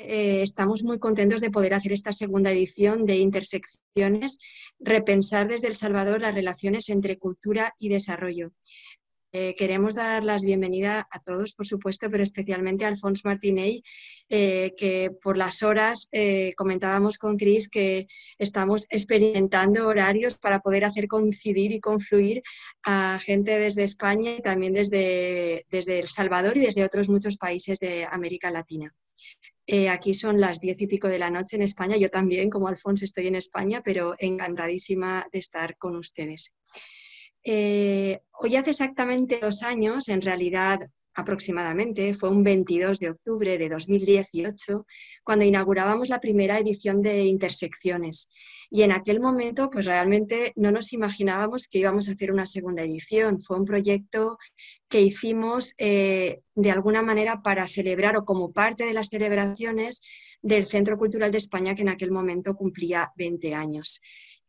Eh, estamos muy contentos de poder hacer esta segunda edición de Intersecciones, repensar desde El Salvador las relaciones entre cultura y desarrollo. Eh, queremos dar las bienvenidas a todos, por supuesto, pero especialmente a Alfonso Martínez eh, que por las horas comentábamos con Cris que estamos experimentando horarios para poder hacer coincidir y confluir a gente desde España y también desde, desde El Salvador y desde otros muchos países de América Latina. Eh, aquí son las diez y pico de la noche en España. Yo también, como Alfonso, estoy en España, pero encantadísima de estar con ustedes. Eh, hoy hace exactamente dos años, en realidad aproximadamente, fue un 22 de octubre de 2018, cuando inaugurábamos la primera edición de Intersecciones. Y en aquel momento, pues realmente no nos imaginábamos que íbamos a hacer una segunda edición. Fue un proyecto que hicimos eh, de alguna manera para celebrar o como parte de las celebraciones del Centro Cultural de España, que en aquel momento cumplía 20 años.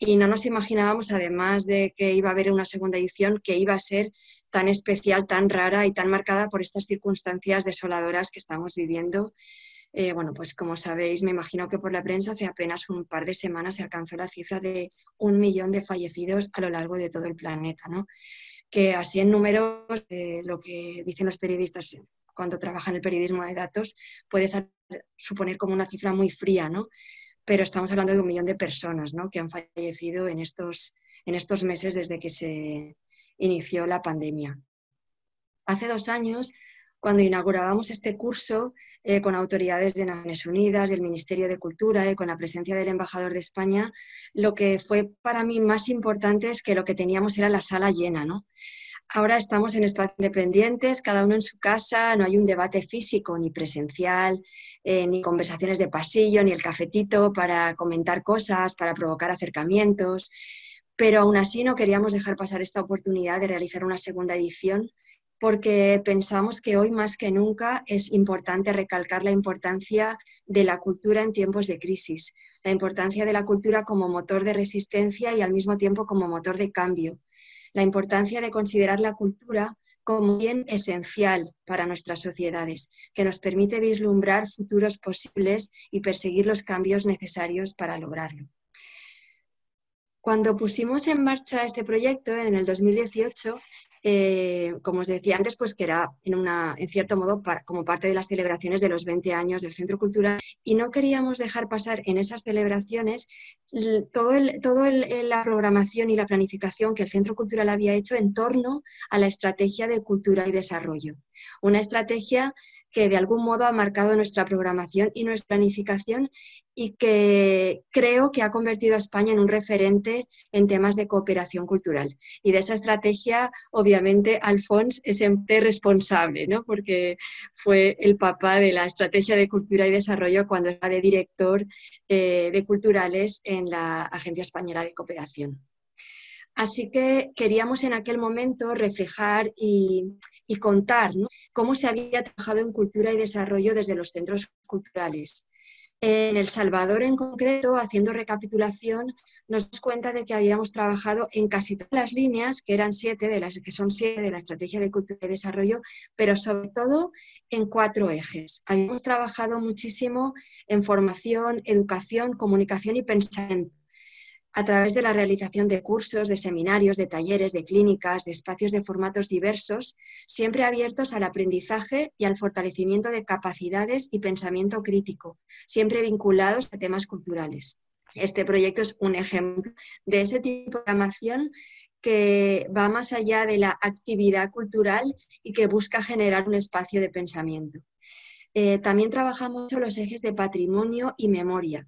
Y no nos imaginábamos, además de que iba a haber una segunda edición, que iba a ser tan especial, tan rara y tan marcada por estas circunstancias desoladoras que estamos viviendo. Eh, bueno, pues como sabéis, me imagino que por la prensa hace apenas un par de semanas se alcanzó la cifra de un millón de fallecidos a lo largo de todo el planeta, ¿no? Que así en números, eh, lo que dicen los periodistas cuando trabajan el periodismo de datos puede suponer como una cifra muy fría, ¿no? Pero estamos hablando de un millón de personas, ¿no? Que han fallecido en estos, en estos meses desde que se inició la pandemia. Hace dos años, cuando inaugurábamos este curso eh, con autoridades de Naciones Unidas, del Ministerio de Cultura y con la presencia del embajador de España, lo que fue para mí más importante es que lo que teníamos era la sala llena, ¿no? Ahora estamos en espacios independientes, cada uno en su casa, no hay un debate físico ni presencial, eh, ni conversaciones de pasillo, ni el cafetito para comentar cosas, para provocar acercamientos pero aún así no queríamos dejar pasar esta oportunidad de realizar una segunda edición porque pensamos que hoy más que nunca es importante recalcar la importancia de la cultura en tiempos de crisis, la importancia de la cultura como motor de resistencia y al mismo tiempo como motor de cambio, la importancia de considerar la cultura como bien esencial para nuestras sociedades, que nos permite vislumbrar futuros posibles y perseguir los cambios necesarios para lograrlo. Cuando pusimos en marcha este proyecto en el 2018, eh, como os decía antes, pues que era en, cierto modo como parte de las celebraciones de los 20 años del Centro Cultural y no queríamos dejar pasar en esas celebraciones toda todo la programación y la planificación que el Centro Cultural había hecho en torno a la estrategia de cultura y desarrollo. Una estrategia que de algún modo ha marcado nuestra programación y nuestra planificación y que creo que ha convertido a España en un referente en temas de cooperación cultural. Y de esa estrategia, obviamente, Alfons es responsable, ¿no? porque fue el papá de la estrategia de cultura y desarrollo cuando era de director eh, de culturales en la Agencia Española de Cooperación. Así que queríamos en aquel momento reflejar y, contar cómo se había trabajado en cultura y desarrollo desde los centros culturales. En El Salvador, en concreto, haciendo recapitulación, nos damos cuenta de que habíamos trabajado en casi todas las líneas, que eran siete, de las, que son siete de la Estrategia de Cultura y Desarrollo, pero sobre todo en cuatro ejes. Habíamos trabajado muchísimo en formación, educación, comunicación y pensamiento a través de la realización de cursos, de seminarios, de talleres, de clínicas, de espacios de formatos diversos, siempre abiertos al aprendizaje y al fortalecimiento de capacidades y pensamiento crítico, siempre vinculados a temas culturales. Este proyecto es un ejemplo de ese tipo de programación que va más allá de la actividad cultural y que busca generar un espacio de pensamiento. Eh, también trabajamos mucho los ejes de patrimonio y memoria,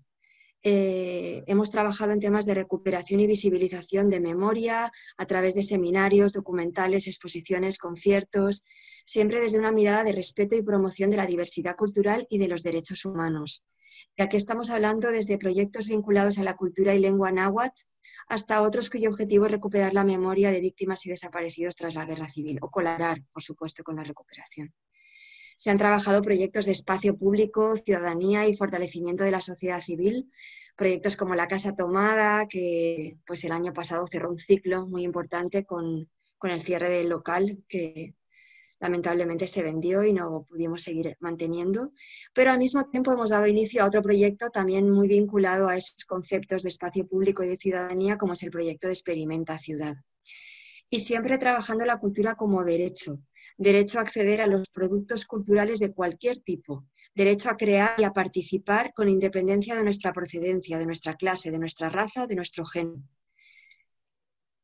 eh, hemos trabajado en temas de recuperación y visibilización de memoria a través de seminarios, documentales, exposiciones, conciertos, siempre desde una mirada de respeto y promoción de la diversidad cultural y de los derechos humanos. Y aquí estamos hablando desde proyectos vinculados a la cultura y lengua náhuatl hasta otros cuyo objetivo es recuperar la memoria de víctimas y desaparecidos tras la guerra civil o colar, por supuesto, con la recuperación. Se han trabajado proyectos de espacio público, ciudadanía y fortalecimiento de la sociedad civil, proyectos como la Casa Tomada, que pues el año pasado cerró un ciclo muy importante con, con el cierre del local que lamentablemente se vendió y no pudimos seguir manteniendo, pero al mismo tiempo hemos dado inicio a otro proyecto también muy vinculado a esos conceptos de espacio público y de ciudadanía, como es el proyecto de Experimenta Ciudad. Y siempre trabajando la cultura como derecho, derecho a acceder a los productos culturales de cualquier tipo, derecho a crear y a participar con independencia de nuestra procedencia, de nuestra clase, de nuestra raza, de nuestro género.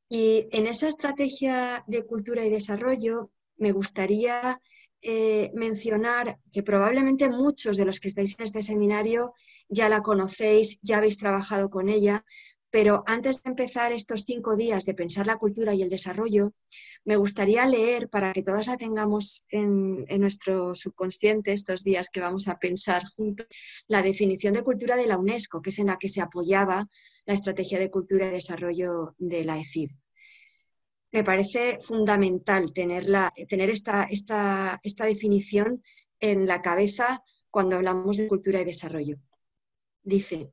Y en esa estrategia de cultura y desarrollo me gustaría eh, mencionar que probablemente muchos de los que estáis en este seminario ya la conocéis, ya habéis trabajado con ella, pero antes de empezar estos cinco días de pensar la cultura y el desarrollo, me gustaría leer para que todas la tengamos en, nuestro subconsciente estos días que vamos a pensar juntos, la definición de cultura de la UNESCO, que es en la que se apoyaba la estrategia de cultura y desarrollo de la ECID me parece fundamental tener esta, esta, esta, definición en la cabeza cuando hablamos de cultura y desarrollo. Dice,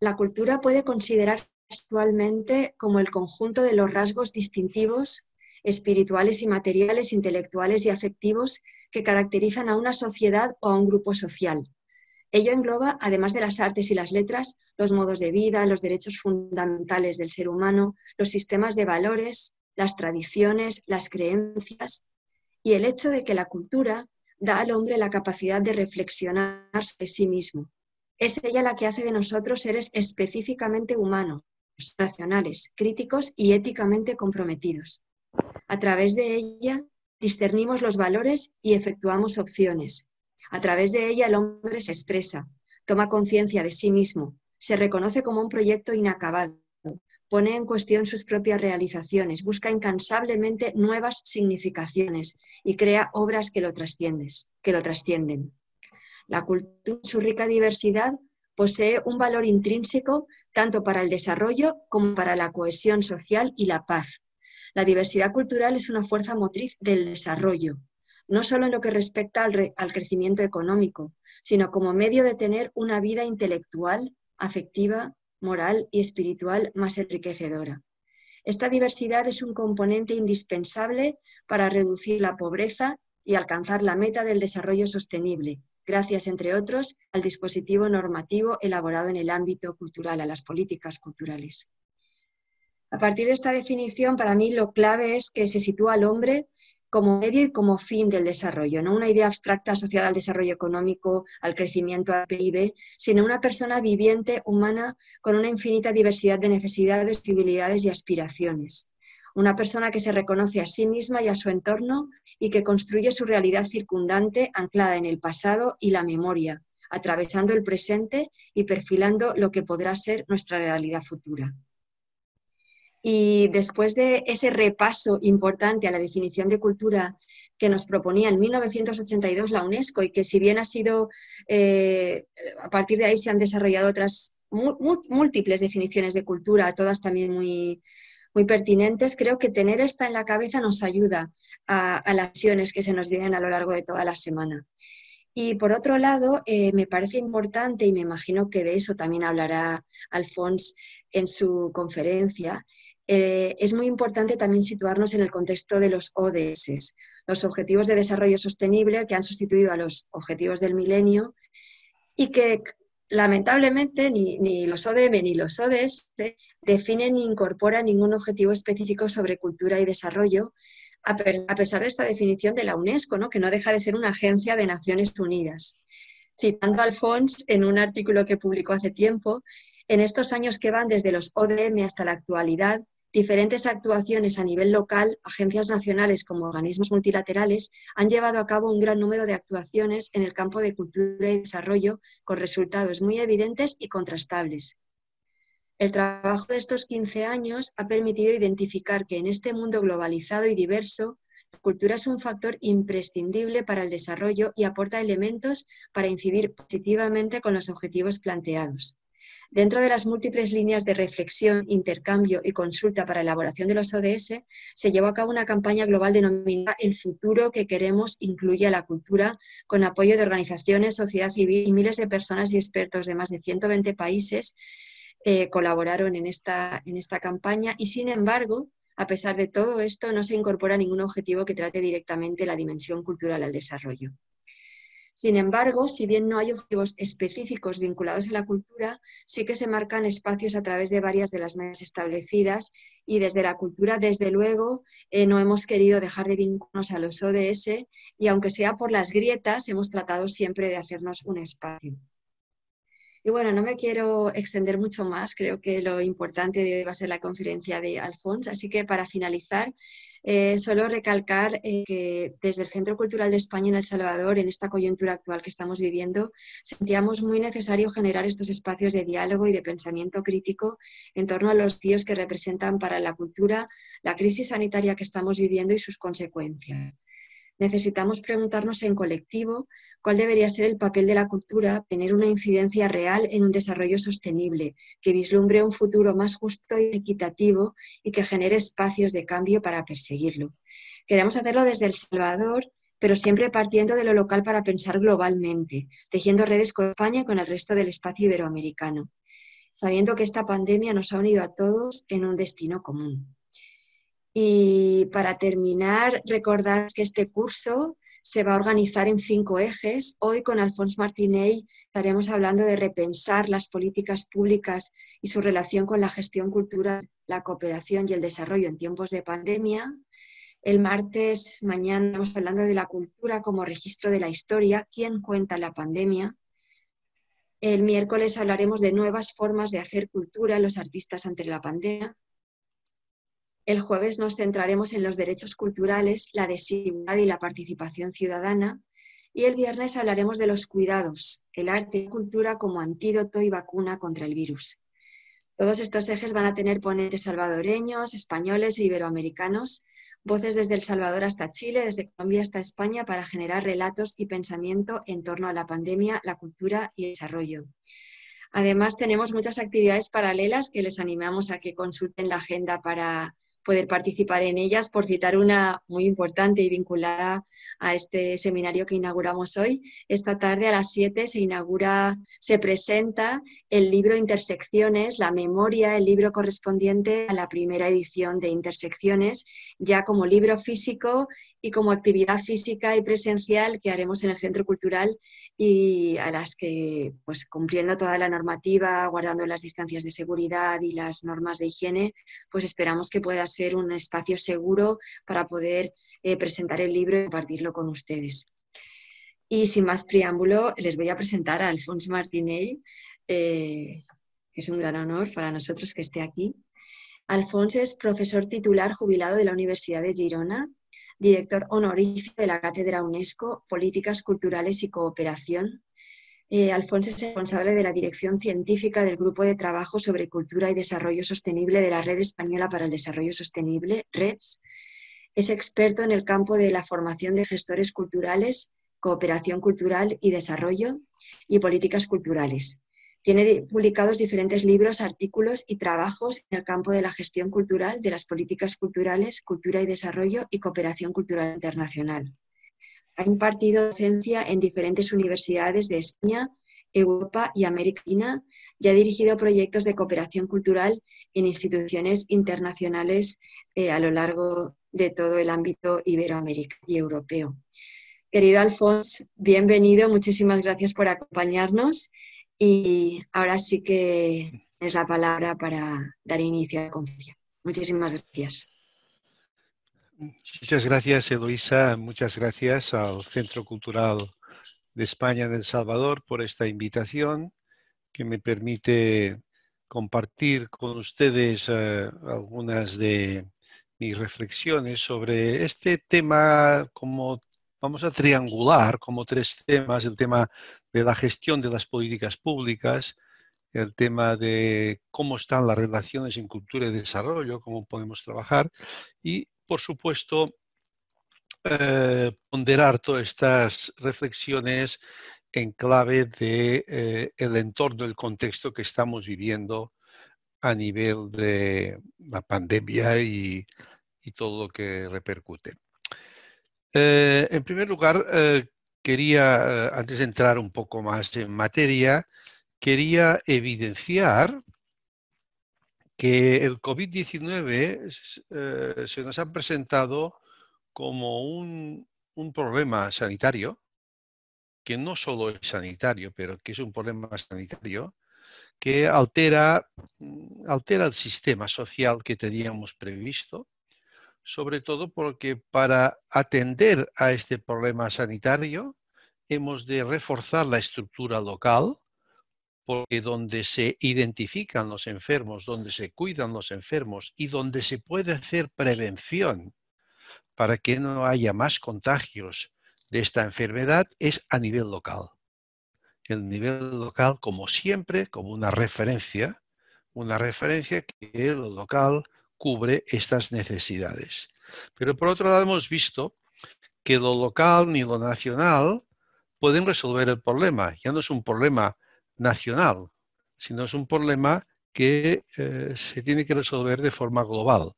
la cultura puede considerarse actualmente como el conjunto de los rasgos distintivos, espirituales y materiales, intelectuales y afectivos que caracterizan a una sociedad o a un grupo social. Ello engloba, además de las artes y las letras, los modos de vida, los derechos fundamentales del ser humano, los sistemas de valores, las tradiciones, las creencias y el hecho de que la cultura da al hombre la capacidad de reflexionar sobre sí mismo, es ella la que hace de nosotros seres específicamente humanos, racionales, críticos y éticamente comprometidos. A través de ella discernimos los valores y efectuamos opciones. A través de ella el hombre se expresa, toma conciencia de sí mismo, se reconoce como un proyecto inacabado, pone en cuestión sus propias realizaciones, busca incansablemente nuevas significaciones y crea obras que lo, que lo trascienden. La cultura, su rica diversidad, posee un valor intrínseco tanto para el desarrollo como para la cohesión social y la paz. La diversidad cultural es una fuerza motriz del desarrollo, no solo en lo que respecta al crecimiento económico, sino como medio de tener una vida intelectual, afectiva, moral y espiritual más enriquecedora. Esta diversidad es un componente indispensable para reducir la pobreza y alcanzar la meta del desarrollo sostenible, gracias, entre otros, al dispositivo normativo elaborado en el ámbito cultural, a las políticas culturales. A partir de esta definición, para mí lo clave es que se sitúa al hombre como medio y como fin del desarrollo, no una idea abstracta asociada al desarrollo económico, al crecimiento, al PIB, sino una persona viviente, humana, con una infinita diversidad de necesidades, habilidades y aspiraciones una persona que se reconoce a sí misma y a su entorno y que construye su realidad circundante anclada en el pasado y la memoria, atravesando el presente y perfilando lo que podrá ser nuestra realidad futura. Y después de ese repaso importante a la definición de cultura que nos proponía en 1982 la UNESCO y que si bien ha sido, eh, a partir de ahí se han desarrollado otras múltiples definiciones de cultura, todas también muy, muy pertinentes, creo que tener esta en la cabeza nos ayuda a, las acciones que se nos vienen a lo largo de toda la semana. Y por otro lado, eh, me parece importante, y me imagino que de eso también hablará Alfons en su conferencia, eh, es muy importante también situarnos en el contexto de los ODS, los Objetivos de Desarrollo Sostenible, que han sustituido a los Objetivos del Milenio y que Lamentablemente, ni, los ODM ni los ODS eh, definen ni incorporan ningún objetivo específico sobre cultura y desarrollo, a, pesar de esta definición de la UNESCO, que no deja de ser una agencia de Naciones Unidas. Citando a Alphonse en un artículo que publicó hace tiempo, en estos años que van desde los ODM hasta la actualidad, Diferentes actuaciones a nivel local, agencias nacionales como organismos multilaterales han llevado a cabo un gran número de actuaciones en el campo de cultura y desarrollo con resultados muy evidentes y contrastables. El trabajo de estos 15 años ha permitido identificar que en este mundo globalizado y diverso, la cultura es un factor imprescindible para el desarrollo y aporta elementos para incidir positivamente con los objetivos planteados. Dentro de las múltiples líneas de reflexión, intercambio y consulta para elaboración de los ODS, se llevó a cabo una campaña global denominada El futuro que queremos incluye a la cultura, con apoyo de organizaciones, sociedad civil y miles de personas y expertos de más de 120 países eh, colaboraron en esta campaña y, sin embargo, a pesar de todo esto, no se incorpora ningún objetivo que trate directamente la dimensión cultural al desarrollo. Sin embargo, si bien no hay objetivos específicos vinculados a la cultura, sí que se marcan espacios a través de varias de las medidas establecidas y desde la cultura, desde luego, eh, no hemos querido dejar de vincularnos a los ODS y aunque sea por las grietas, hemos tratado siempre de hacernos un espacio. Y bueno, no me quiero extender mucho más, creo que lo importante de va a ser la conferencia de Alfonso. así que para finalizar, eh, solo recalcar eh, que desde el Centro Cultural de España en El Salvador, en esta coyuntura actual que estamos viviendo, sentíamos muy necesario generar estos espacios de diálogo y de pensamiento crítico en torno a los días que representan para la cultura la crisis sanitaria que estamos viviendo y sus consecuencias necesitamos preguntarnos en colectivo cuál debería ser el papel de la cultura, tener una incidencia real en un desarrollo sostenible, que vislumbre un futuro más justo y equitativo y que genere espacios de cambio para perseguirlo. Queremos hacerlo desde El Salvador, pero siempre partiendo de lo local para pensar globalmente, tejiendo redes con España y con el resto del espacio iberoamericano, sabiendo que esta pandemia nos ha unido a todos en un destino común. Y para terminar, recordar que este curso se va a organizar en cinco ejes. Hoy con Alfonso Martínez estaremos hablando de repensar las políticas públicas y su relación con la gestión cultural, la cooperación y el desarrollo en tiempos de pandemia. El martes, mañana, estamos hablando de la cultura como registro de la historia, quién cuenta la pandemia. El miércoles hablaremos de nuevas formas de hacer cultura, los artistas ante la pandemia. El jueves nos centraremos en los derechos culturales, la desigualdad y la participación ciudadana. Y el viernes hablaremos de los cuidados, el arte y la cultura como antídoto y vacuna contra el virus. Todos estos ejes van a tener ponentes salvadoreños, españoles e iberoamericanos, voces desde El Salvador hasta Chile, desde Colombia hasta España, para generar relatos y pensamiento en torno a la pandemia, la cultura y el desarrollo. Además, tenemos muchas actividades paralelas que les animamos a que consulten la agenda para poder participar en ellas, por citar una muy importante y vinculada a este seminario que inauguramos hoy. Esta tarde a las 7 se inaugura, se presenta el libro Intersecciones, la memoria, el libro correspondiente a la primera edición de Intersecciones, ya como libro físico y como actividad física y presencial que haremos en el centro cultural y a las que, pues cumpliendo toda la normativa, guardando las distancias de seguridad y las normas de higiene, pues esperamos que pueda ser un espacio seguro para poder eh, presentar el libro y compartirlo con ustedes. Y sin más preámbulo, les voy a presentar a Alfonso Martinell. Eh, que es un gran honor para nosotros que esté aquí. Alfonso es profesor titular jubilado de la Universidad de Girona, director honorífico de la Cátedra UNESCO Políticas Culturales y Cooperación. Eh, Alfonso es responsable de la dirección científica del Grupo de Trabajo sobre Cultura y Desarrollo Sostenible de la Red Española para el Desarrollo Sostenible, REDS. Es experto en el campo de la formación de gestores culturales, cooperación cultural y desarrollo y políticas culturales. Tiene publicados diferentes libros, artículos y trabajos en el campo de la gestión cultural, de las políticas culturales, cultura y desarrollo y cooperación cultural internacional. Ha impartido docencia en diferentes universidades de España, Europa y América Latina y ha dirigido proyectos de cooperación cultural en instituciones internacionales eh, a lo largo de todo el ámbito iberoamericano y europeo. Querido Alfonso, bienvenido, muchísimas gracias por acompañarnos. Y ahora sí que es la palabra para dar inicio a la conferencia. Muchísimas gracias. Muchas gracias, Eloisa. Muchas gracias al Centro Cultural de España de El Salvador por esta invitación que me permite compartir con ustedes eh, algunas de mis reflexiones sobre este tema como vamos a triangular como tres temas, el tema de la gestión de las políticas públicas, el tema de cómo están las relaciones en cultura y desarrollo, cómo podemos trabajar y, por supuesto, eh, ponderar todas estas reflexiones en clave de eh, el entorno, el contexto que estamos viviendo a nivel de la pandemia y, todo lo que repercute. Eh, en primer lugar, quería, eh, antes de entrar un poco más en materia, quería evidenciar que el COVID-19 eh, se nos ha presentado como un, problema sanitario, que no solo es sanitario, pero que es un problema sanitario, que altera, mm, altera el sistema social que teníamos previsto, sobre todo porque para atender a este problema sanitario hemos de reforzar la estructura local, porque donde se identifican los enfermos, donde se cuidan los enfermos y donde se puede hacer prevención para que no haya más contagios de esta enfermedad es a nivel local. El nivel local, como siempre, como una referencia, una referencia que lo local cubre estas necesidades. Pero por otro lado hemos visto que lo local ni lo nacional pueden resolver el problema. Ya no es un problema nacional, sino es un problema que eh, se tiene que resolver de forma global.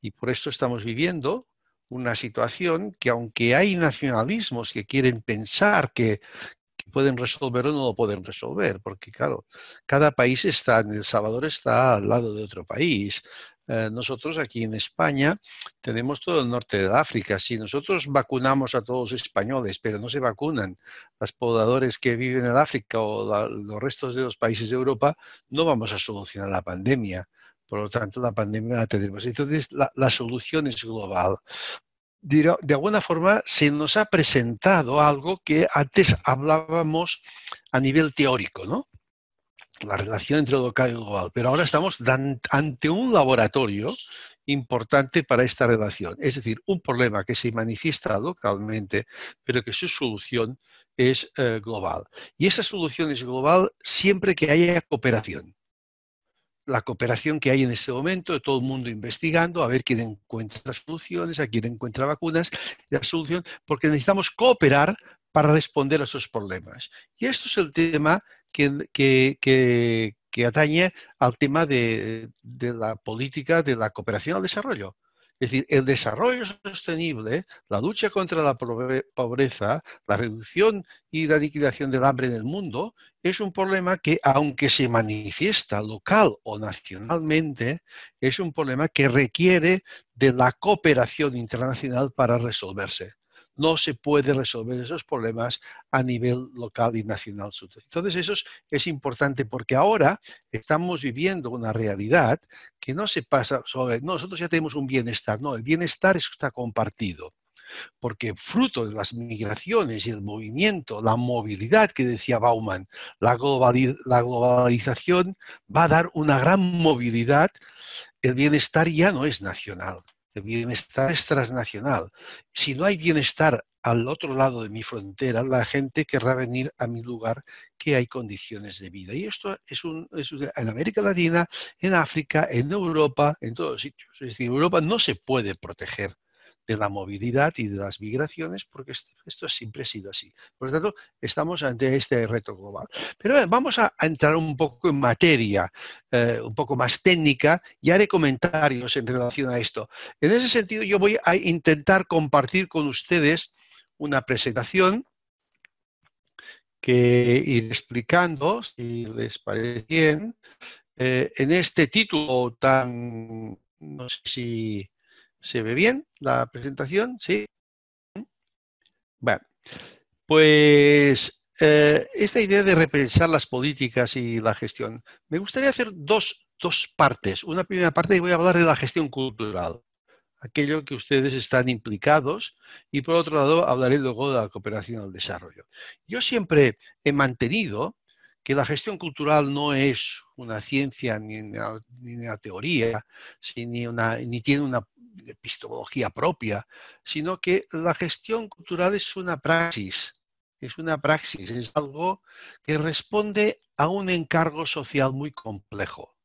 Y por esto estamos viviendo una situación que aunque hay nacionalismos que quieren pensar que, pueden resolverlo, no lo pueden resolver, porque claro, cada país está, en El Salvador está al lado de otro país, eh, nosotros aquí en España tenemos todo el norte de África. Si nosotros vacunamos a todos los españoles, pero no se vacunan los pobladores que viven en África o los restos de los países de Europa, no vamos a solucionar la pandemia. Por lo tanto, la pandemia la tenemos. Entonces, la, la solución es global de alguna forma se nos ha presentado algo que antes hablábamos a nivel teórico, ¿no? la relación entre local y global, pero ahora estamos ante un laboratorio importante para esta relación, es decir, un problema que se manifiesta localmente, pero que su solución es eh, global. Y esa solución es global siempre que haya cooperación. La cooperación que hay en este momento, todo el mundo investigando, a ver quién encuentra soluciones, a quién encuentra vacunas, la solución, porque necesitamos cooperar para responder a esos problemas. Y esto es el tema que, atañe al tema de, la política de la cooperación al desarrollo. Es decir, el desarrollo sostenible, la lucha contra la pobreza, la reducción y la liquidación del hambre en el mundo, es un problema que, aunque se manifiesta local o nacionalmente, es un problema que requiere de la cooperación internacional para resolverse no se puede resolver esos problemas a nivel local y nacional. Entonces eso es, importante porque ahora estamos viviendo una realidad que no se pasa sobre, nosotros ya tenemos un bienestar, no, el bienestar está compartido porque fruto de las migraciones y el movimiento, la movilidad que decía Bauman, la, globalización va a dar una gran movilidad, el bienestar ya no es nacional, el bienestar es transnacional. Si no hay bienestar al otro lado de mi frontera, la gente querrá venir a mi lugar que hay condiciones de vida. Y esto es, un, en América Latina, en África, en Europa, en todos sitios. Es decir, Europa no se puede proteger de la movilidad y de las migraciones, porque esto siempre ha sido así. Por lo tanto, estamos ante este reto global. Pero eh, vamos a, entrar un poco en materia, eh, un poco más técnica, y haré comentarios en relación a esto. En ese sentido, yo voy a intentar compartir con ustedes una presentación que ir explicando, si les parece bien, eh, en este título tan, no sé si ¿Se ve bien la presentación? Sí. Bueno, pues eh, esta idea de repensar las políticas y la gestión. Me gustaría hacer dos, partes. Una primera parte y voy a hablar de la gestión cultural, aquello que ustedes están implicados, y por otro lado hablaré luego de la cooperación al desarrollo. Yo siempre he mantenido que la gestión cultural no es una ciencia ni una, teoría, ni, ni tiene una epistemología propia, sino que la gestión cultural es una praxis, es una praxis, es algo que responde a un encargo social muy complejo.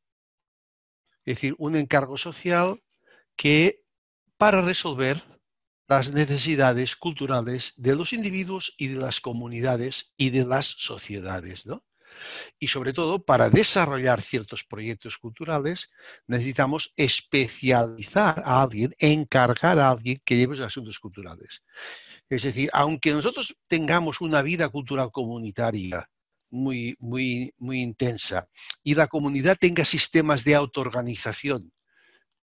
Es decir, un encargo social que para resolver las necesidades culturales de los individuos y de las comunidades y de las sociedades. ¿no? y sobre todo para desarrollar ciertos proyectos culturales necesitamos especializar a alguien, encargar a alguien que lleve los asuntos culturales. Es decir, aunque nosotros tengamos una vida cultural comunitaria muy, muy, muy intensa y la comunidad tenga sistemas de autoorganización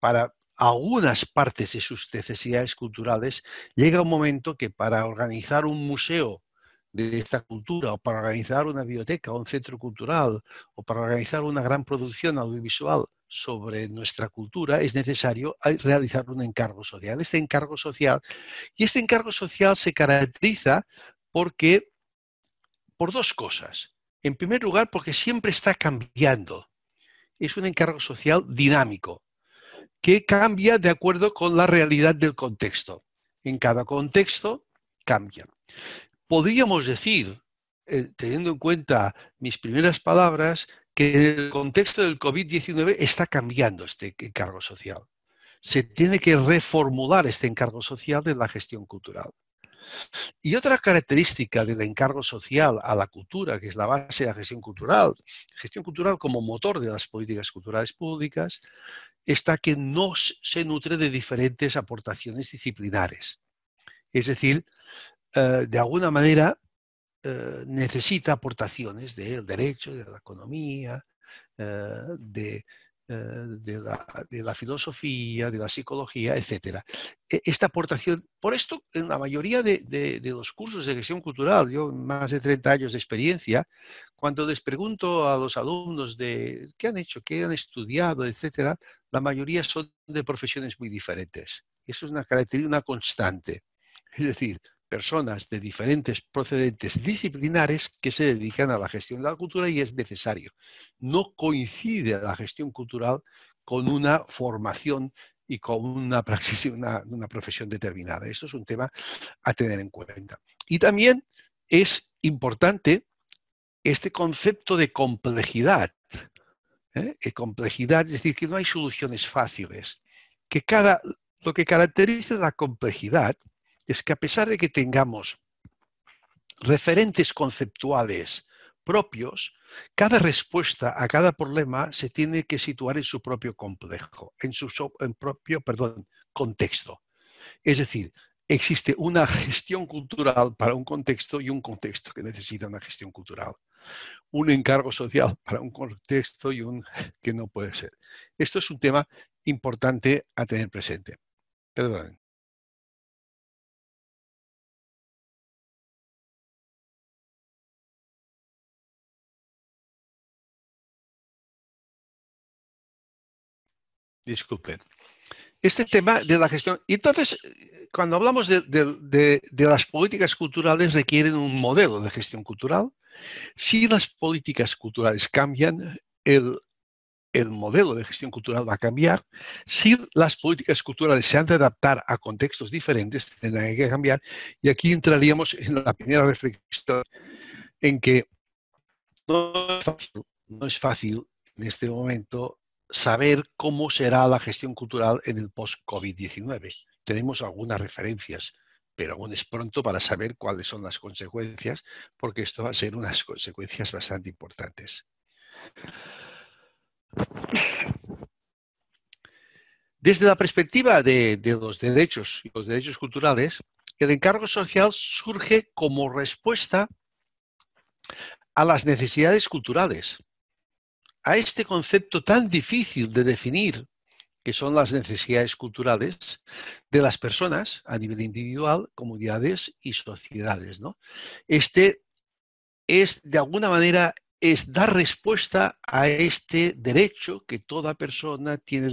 para algunas partes de sus necesidades culturales, llega un momento que para organizar un museo de esta cultura, o para organizar una biblioteca, o un centro cultural, o para organizar una gran producción audiovisual sobre nuestra cultura, es necesario eh, realizar un encargo social. Este encargo social, y este encargo social se caracteriza porque, por dos cosas. En primer lugar, porque siempre está cambiando. Es un encargo social dinámico, que cambia de acuerdo con la realidad del contexto. En cada contexto cambia podríamos decir, eh, teniendo en cuenta mis primeras palabras, que el contexto del COVID-19 está cambiando este encargo social. Se tiene que reformular este encargo social de la gestión cultural. Y otra característica del encargo social a la cultura, que es la base de la gestión cultural, gestión cultural como motor de las políticas culturales públicas, está que no se nutre de diferentes aportaciones disciplinares. Es decir, eh, de alguna manera, eh, necesita aportaciones del derecho, de la economía, eh, de, la, filosofía, de la psicología, etc. E, esta aportación, por esto, en la mayoría de, los cursos de gestión cultural, yo más de 30 años de experiencia, cuando les pregunto a los alumnos de qué han hecho, qué han estudiado, etc., la mayoría son de profesiones muy diferentes. Eso es una característica, una constante. Es decir, personas de diferentes procedentes disciplinares que se dedican a la gestión de la cultura y es necesario. No coincide la gestión cultural con una formación y con una, praxis, una, una profesión determinada. Eso es un tema a tener en cuenta. Y también es importante este concepto de complejidad. ¿eh? Eh, complejidad, es decir, que no hay soluciones fáciles. Que cada, lo que caracteriza la complejidad es que a pesar de que tengamos referentes conceptuales propios, cada respuesta a cada problema se tiene que situar en su propio complejo, en su propio perdón, contexto. Es decir, existe una gestión cultural para un contexto y un contexto que necesita una gestión cultural. Un encargo social para un contexto y un que no puede ser. Esto es un tema importante a tener presente. Perdón. Disculpen. Este tema de la gestión. Y entonces, cuando hablamos de, las políticas culturales, requieren un modelo de gestión cultural. Si las políticas culturales cambian, el, modelo de gestión cultural va a cambiar. Si las políticas culturales se han de adaptar a contextos diferentes, tendrán que cambiar. Y aquí entraríamos en la primera reflexión en que no es fácil, no es fácil en este momento saber cómo será la gestión cultural en el post-COVID-19. Tenemos algunas referencias, pero aún es pronto para saber cuáles son las consecuencias, porque esto va a ser unas consecuencias bastante importantes. Desde la perspectiva de, de los derechos y los derechos culturales, el encargo social surge como respuesta a las necesidades culturales a este concepto tan difícil de definir, que son las necesidades culturales de las personas a nivel individual, comunidades y sociedades. Este es, de alguna manera, es dar respuesta a este derecho que toda persona tiene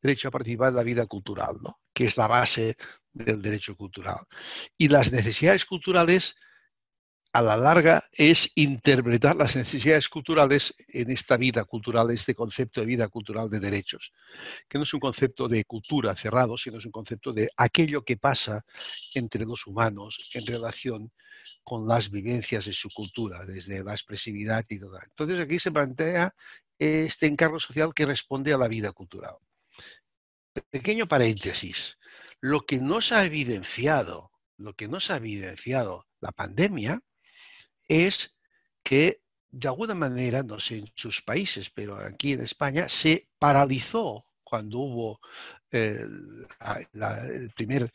derecho a participar en la vida cultural, que es la base del derecho cultural. Y las necesidades culturales a la larga es interpretar las necesidades culturales en esta vida cultural, este concepto de vida cultural de derechos, que no es un concepto de cultura cerrado, sino es un concepto de aquello que pasa entre los humanos en relación con las vivencias de su cultura, desde la expresividad y todo. Entonces aquí se plantea este encargo social que responde a la vida cultural. Pequeño paréntesis, lo que no se ha evidenciado, lo que no se ha evidenciado la pandemia, es que de alguna manera, no sé en sus países, pero aquí en España, se paralizó cuando hubo eh, la, el primer,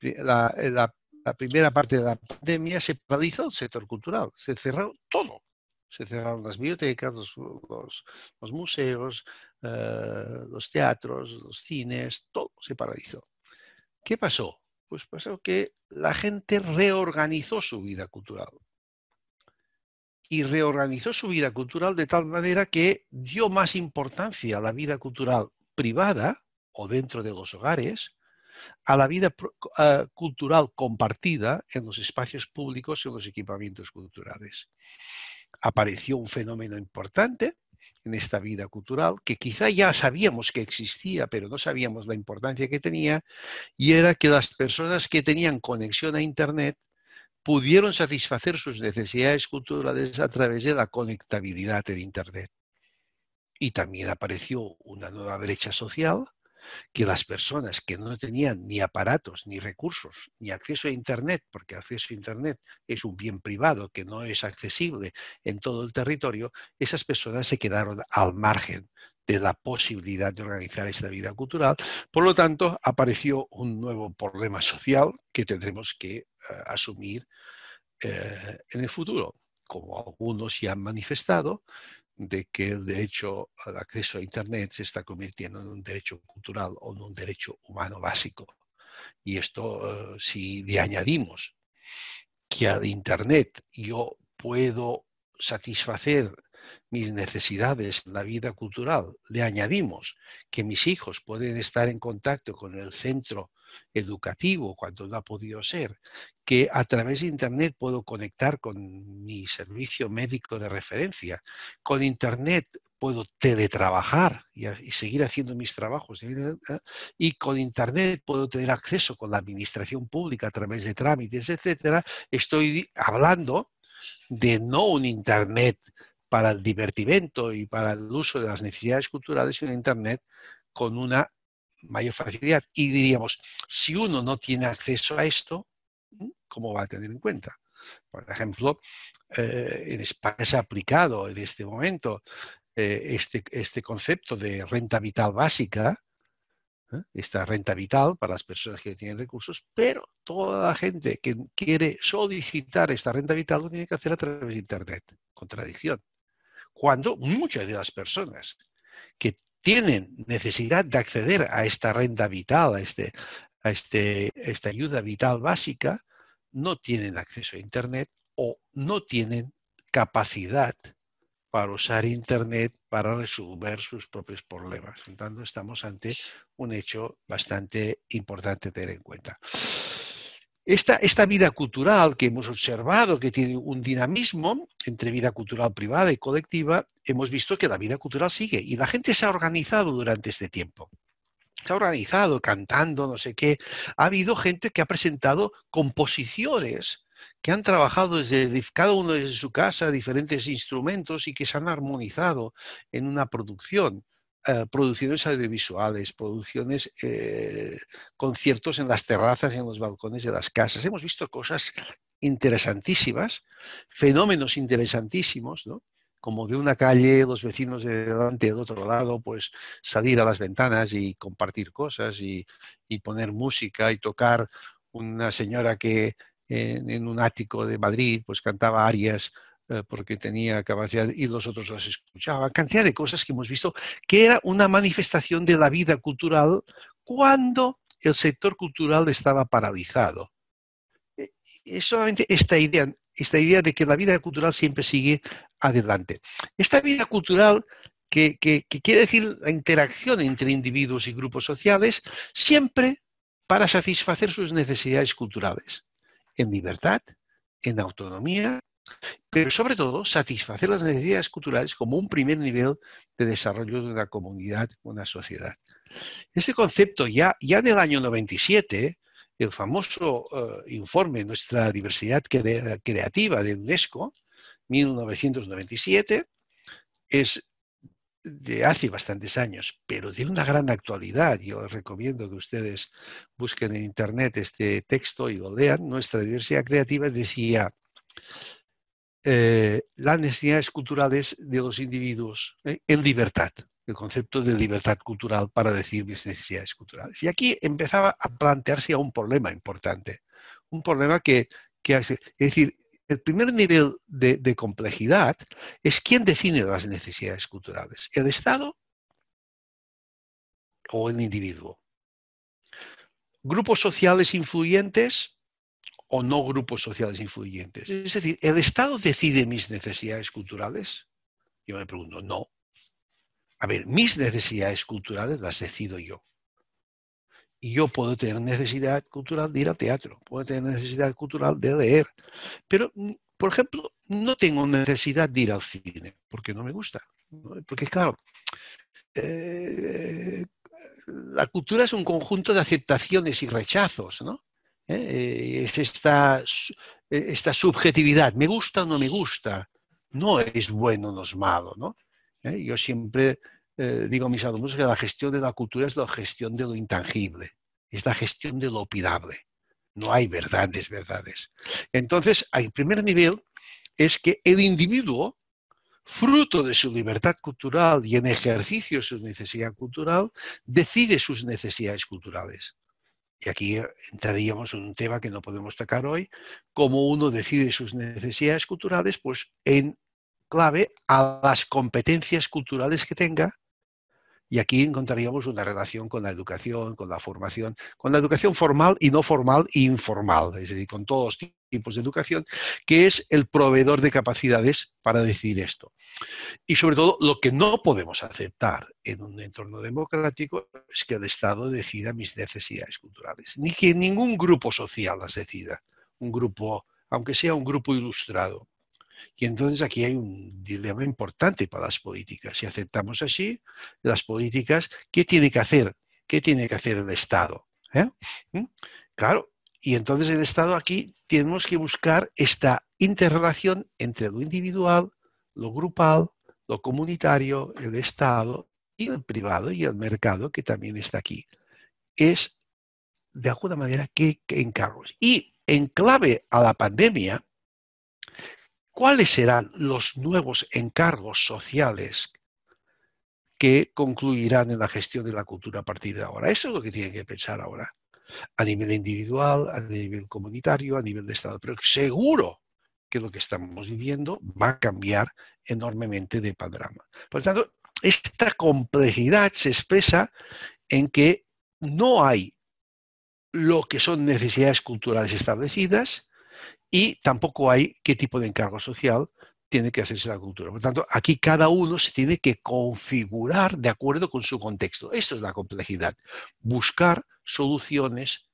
la, primera parte de la pandemia, se paralizó el sector cultural, se cerró todo. Se cerraron las bibliotecas, los, museos, eh, los teatros, los cines, todo se paralizó. ¿Qué pasó? Pues pasó que la gente reorganizó su vida cultural y reorganizó su vida cultural de tal manera que dio más importancia a la vida cultural privada o dentro de los hogares, a la vida cultural compartida en los espacios públicos y en los equipamientos culturales. Apareció un fenómeno importante en esta vida cultural que quizá ya sabíamos que existía, pero no sabíamos la importancia que tenía, y era que las personas que tenían conexión a Internet pudieron satisfacer sus necesidades culturales a través de la conectabilidad de Internet. Y también apareció una nueva brecha social que las personas que no tenían ni aparatos, ni recursos, ni acceso a Internet, porque acceso a Internet es un bien privado que no es accesible en todo el territorio, esas personas se quedaron al margen de la posibilidad de organizar esta vida cultural. Por lo tanto, apareció un nuevo problema social que tendremos que eh, asumir eh, en el futuro, como algunos ya han manifestado, de que de hecho el acceso a Internet se está convirtiendo en un derecho cultural o en un derecho humano básico. Y esto, eh, si le añadimos que a Internet yo puedo satisfacer mis necesidades la vida cultural. Le añadimos que mis hijos pueden estar en contacto con el centro educativo cuando no ha podido ser, que a través de Internet puedo conectar con mi servicio médico de referencia, con Internet puedo teletrabajar y, seguir haciendo mis trabajos. ¿eh? Y con Internet puedo tener acceso con la administración pública a través de trámites, etcétera. Estoy hablando de no un Internet para el divertimento y para el uso de las necesidades culturales en Internet con una mayor facilidad. Y diríamos, si uno no tiene acceso a esto, ¿cómo va a tener en cuenta? Por ejemplo, eh, en España se ha aplicado en este momento eh, este, este, concepto de renta vital básica, ¿eh? esta renta vital para las personas que tienen recursos, pero toda la gente que quiere solicitar esta renta vital lo tiene que hacer a través de Internet. Contradicción cuando muchas de las personas que tienen necesidad de acceder a esta renta vital, a, este, a este, esta ayuda vital básica, no tienen acceso a Internet o no tienen capacidad para usar Internet para resolver sus propios problemas. Entonces estamos ante un hecho bastante importante tener en cuenta. Esta, vida cultural que hemos observado, que tiene un dinamismo entre vida cultural privada y colectiva, hemos visto que la vida cultural sigue y la gente se ha organizado durante este tiempo. Se ha organizado cantando, no sé qué. Ha habido gente que ha presentado composiciones que han trabajado desde cada uno desde su casa diferentes instrumentos y que se han armonizado en una producción. Eh, producciones audiovisuales, producciones, eh, conciertos en las terrazas y en los balcones de las casas. Hemos visto cosas interesantísimas, fenómenos interesantísimos, como de una calle, los vecinos de delante del otro lado, pues salir a las ventanas y compartir cosas y, poner música y tocar una señora que eh, en un ático de Madrid pues cantaba arias eh, porque tenía capacidad y los otros las escuchaban, cantidad de cosas que hemos visto, que era una manifestación de la vida cultural cuando el sector cultural estaba paralizado. Eh, es solamente esta idea, esta idea de que la vida cultural siempre sigue adelante. Esta vida cultural, que quiere decir la interacción entre individuos y grupos sociales, siempre para satisfacer sus necesidades culturales, en libertad, en autonomía pero sobre todo satisfacer las necesidades culturales como un primer nivel de desarrollo de una comunidad, una sociedad. Este concepto ya, ya en el año 97, el famoso eh, informe Nuestra Diversidad Creativa de UNESCO, 1997, es de hace bastantes años, pero de una gran actualidad. Yo os recomiendo que ustedes busquen en Internet este texto y lo lean. Nuestra diversidad creativa decía, eh, las necesidades culturales de los individuos eh, en libertad, el concepto de libertad cultural para decir mis necesidades culturales. Y aquí empezaba a plantearse un problema importante, un problema que, es decir, el primer nivel de complejidad es quién define las necesidades culturales, el Estado o el individuo. Grupos sociales influyentes o no grupos sociales influyentes. Es decir, ¿el Estado decide mis necesidades culturales? Yo me pregunto, no. A ver, mis necesidades culturales las decido yo. Y yo puedo tener necesidad cultural de ir al teatro, puedo tener necesidad cultural de leer, pero, mm, por ejemplo, no tengo necesidad de ir al cine, porque no me gusta. Porque, claro, eh, la cultura es un conjunto de aceptaciones y rechazos, ¿no? ¿eh? Eh, es e, esta, subjetividad, me gusta o no me gusta, no es bueno o no es malo. ¿no? ¿Eh? Yo siempre digo a mis alumnos que la gestión de la cultura es la gestión de lo intangible, es la gestión de lo opinable. No hay verdades, verdades. Entonces, el primer nivel es que el individuo, fruto de su libertad cultural y en ejercicio de su necesidad cultural, decide sus necesidades culturales. Y aquí entraríamos en un tema que no podemos tocar hoy, cómo uno decide sus necesidades culturales, pues en clave a las competencias culturales que tenga. Y aquí encontraríamos una relación con la educación, con la formación, con la educación formal y no formal e informal, es decir, con todos los equipos de educación, que es el proveedor de capacidades para decir esto. Y sobre todo, lo que no podemos aceptar en un entorno democrático es que el Estado decida mis necesidades culturales, ni que ningún grupo social las decida, un grupo, aunque sea un grupo ilustrado. Y entonces aquí hay un dilema importante para las políticas. Si aceptamos así las políticas, ¿qué tiene que hacer? ¿Qué tiene que hacer el Estado? ¿Eh? ¿Mm? Claro, y entonces el Estado aquí tenemos que buscar esta interrelación entre lo individual, lo grupal, lo comunitario, el Estado y el privado y el mercado que también está aquí. Es de alguna manera que, encargos. Y en clave a la pandemia, ¿cuáles serán los nuevos encargos sociales que concluirán en la gestión de la cultura a partir de ahora? Eso es lo que tienen que pensar ahora a nivel individual, a nivel comunitario, a nivel de Estado. Pero seguro que lo que estamos viviendo va a cambiar enormemente de panorama. Por lo tanto, esta complejidad se expresa en que no hay lo que son necesidades culturales establecidas y tampoco hay qué tipo de encargo social tiene que hacerse la cultura. Por lo tanto, aquí cada uno se tiene que configurar de acuerdo con su contexto. Esto es la complejidad. Buscar soluciones,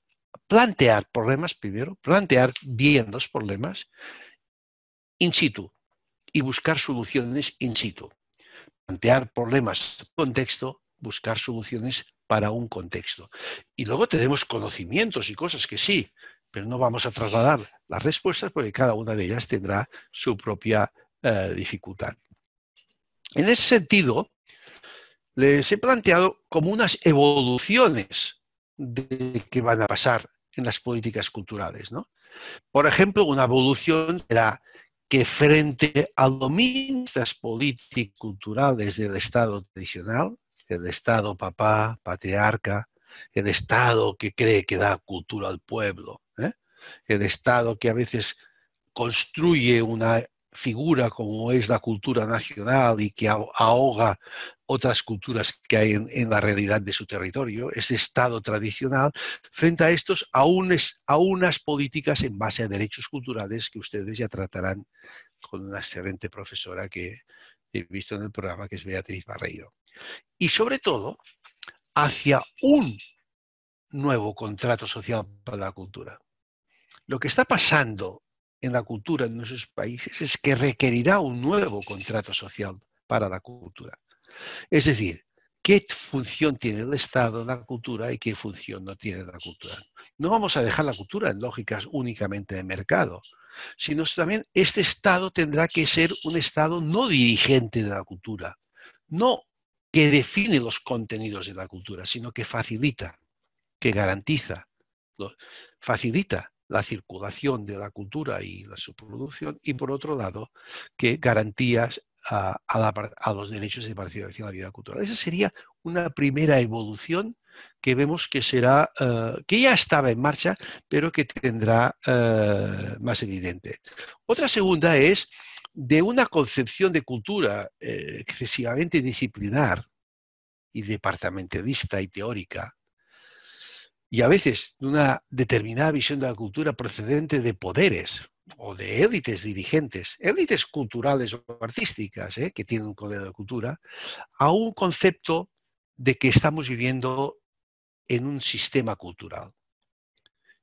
plantear problemas primero, plantear bien los problemas in situ y buscar soluciones in situ. Plantear problemas contexto, buscar soluciones para un contexto. Y luego tenemos conocimientos y cosas que sí, pero no vamos a trasladar las respuestas porque cada una de ellas tendrá su propia eh, dificultad. En ese sentido, les he planteado como unas evoluciones de qué van a pasar en las políticas culturales. ¿no? Por ejemplo, una evolución era que frente a las políticas culturales del Estado tradicional, el Estado papá, patriarca, el Estado que cree que da cultura al pueblo, ¿eh? el Estado que a veces construye una figura como es la cultura nacional y que ahoga otras culturas que hay en, la realidad de su territorio, este Estado tradicional, frente a estos a unas políticas en base a derechos culturales que ustedes ya tratarán con una excelente profesora que he visto en el programa, que es Beatriz Barreiro. Y sobre todo, hacia un nuevo contrato social para la cultura. Lo que está pasando en la cultura en nuestros países es que requerirá un nuevo contrato social para la cultura. Es decir, ¿qué función tiene el Estado en la cultura y qué función no tiene la cultura? No vamos a dejar la cultura en lógicas únicamente de mercado, sino también este Estado tendrá que ser un Estado no dirigente de la cultura, no que define los contenidos de la cultura, sino que facilita, que garantiza, facilita la circulación de la cultura y la producción y por otro lado, que garantías a, los derechos de participación en la vida cultural. Esa sería una primera evolución que vemos que será, eh, que ya estaba en marcha, pero que tendrá eh, más evidente. Otra segunda es de una concepción de cultura eh, excesivamente disciplinar y departamentalista y teórica, y a veces de una determinada visión de la cultura procedente de poderes o de élites dirigentes, élites culturales o artísticas ¿eh? que tienen un poder de cultura, a un concepto de que estamos viviendo en un sistema cultural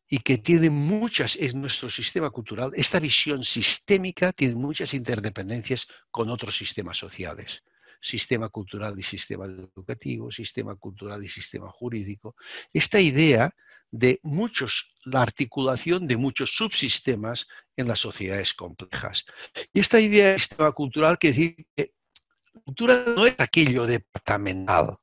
y que tiene muchas, en nuestro sistema cultural, esta visión sistémica tiene muchas interdependencias con otros sistemas sociales sistema cultural y sistema educativo, sistema cultural y sistema jurídico, esta idea de muchos, la articulación de muchos subsistemas en las sociedades complejas. Y esta idea de sistema cultural que decir que la cultura no es aquello departamental,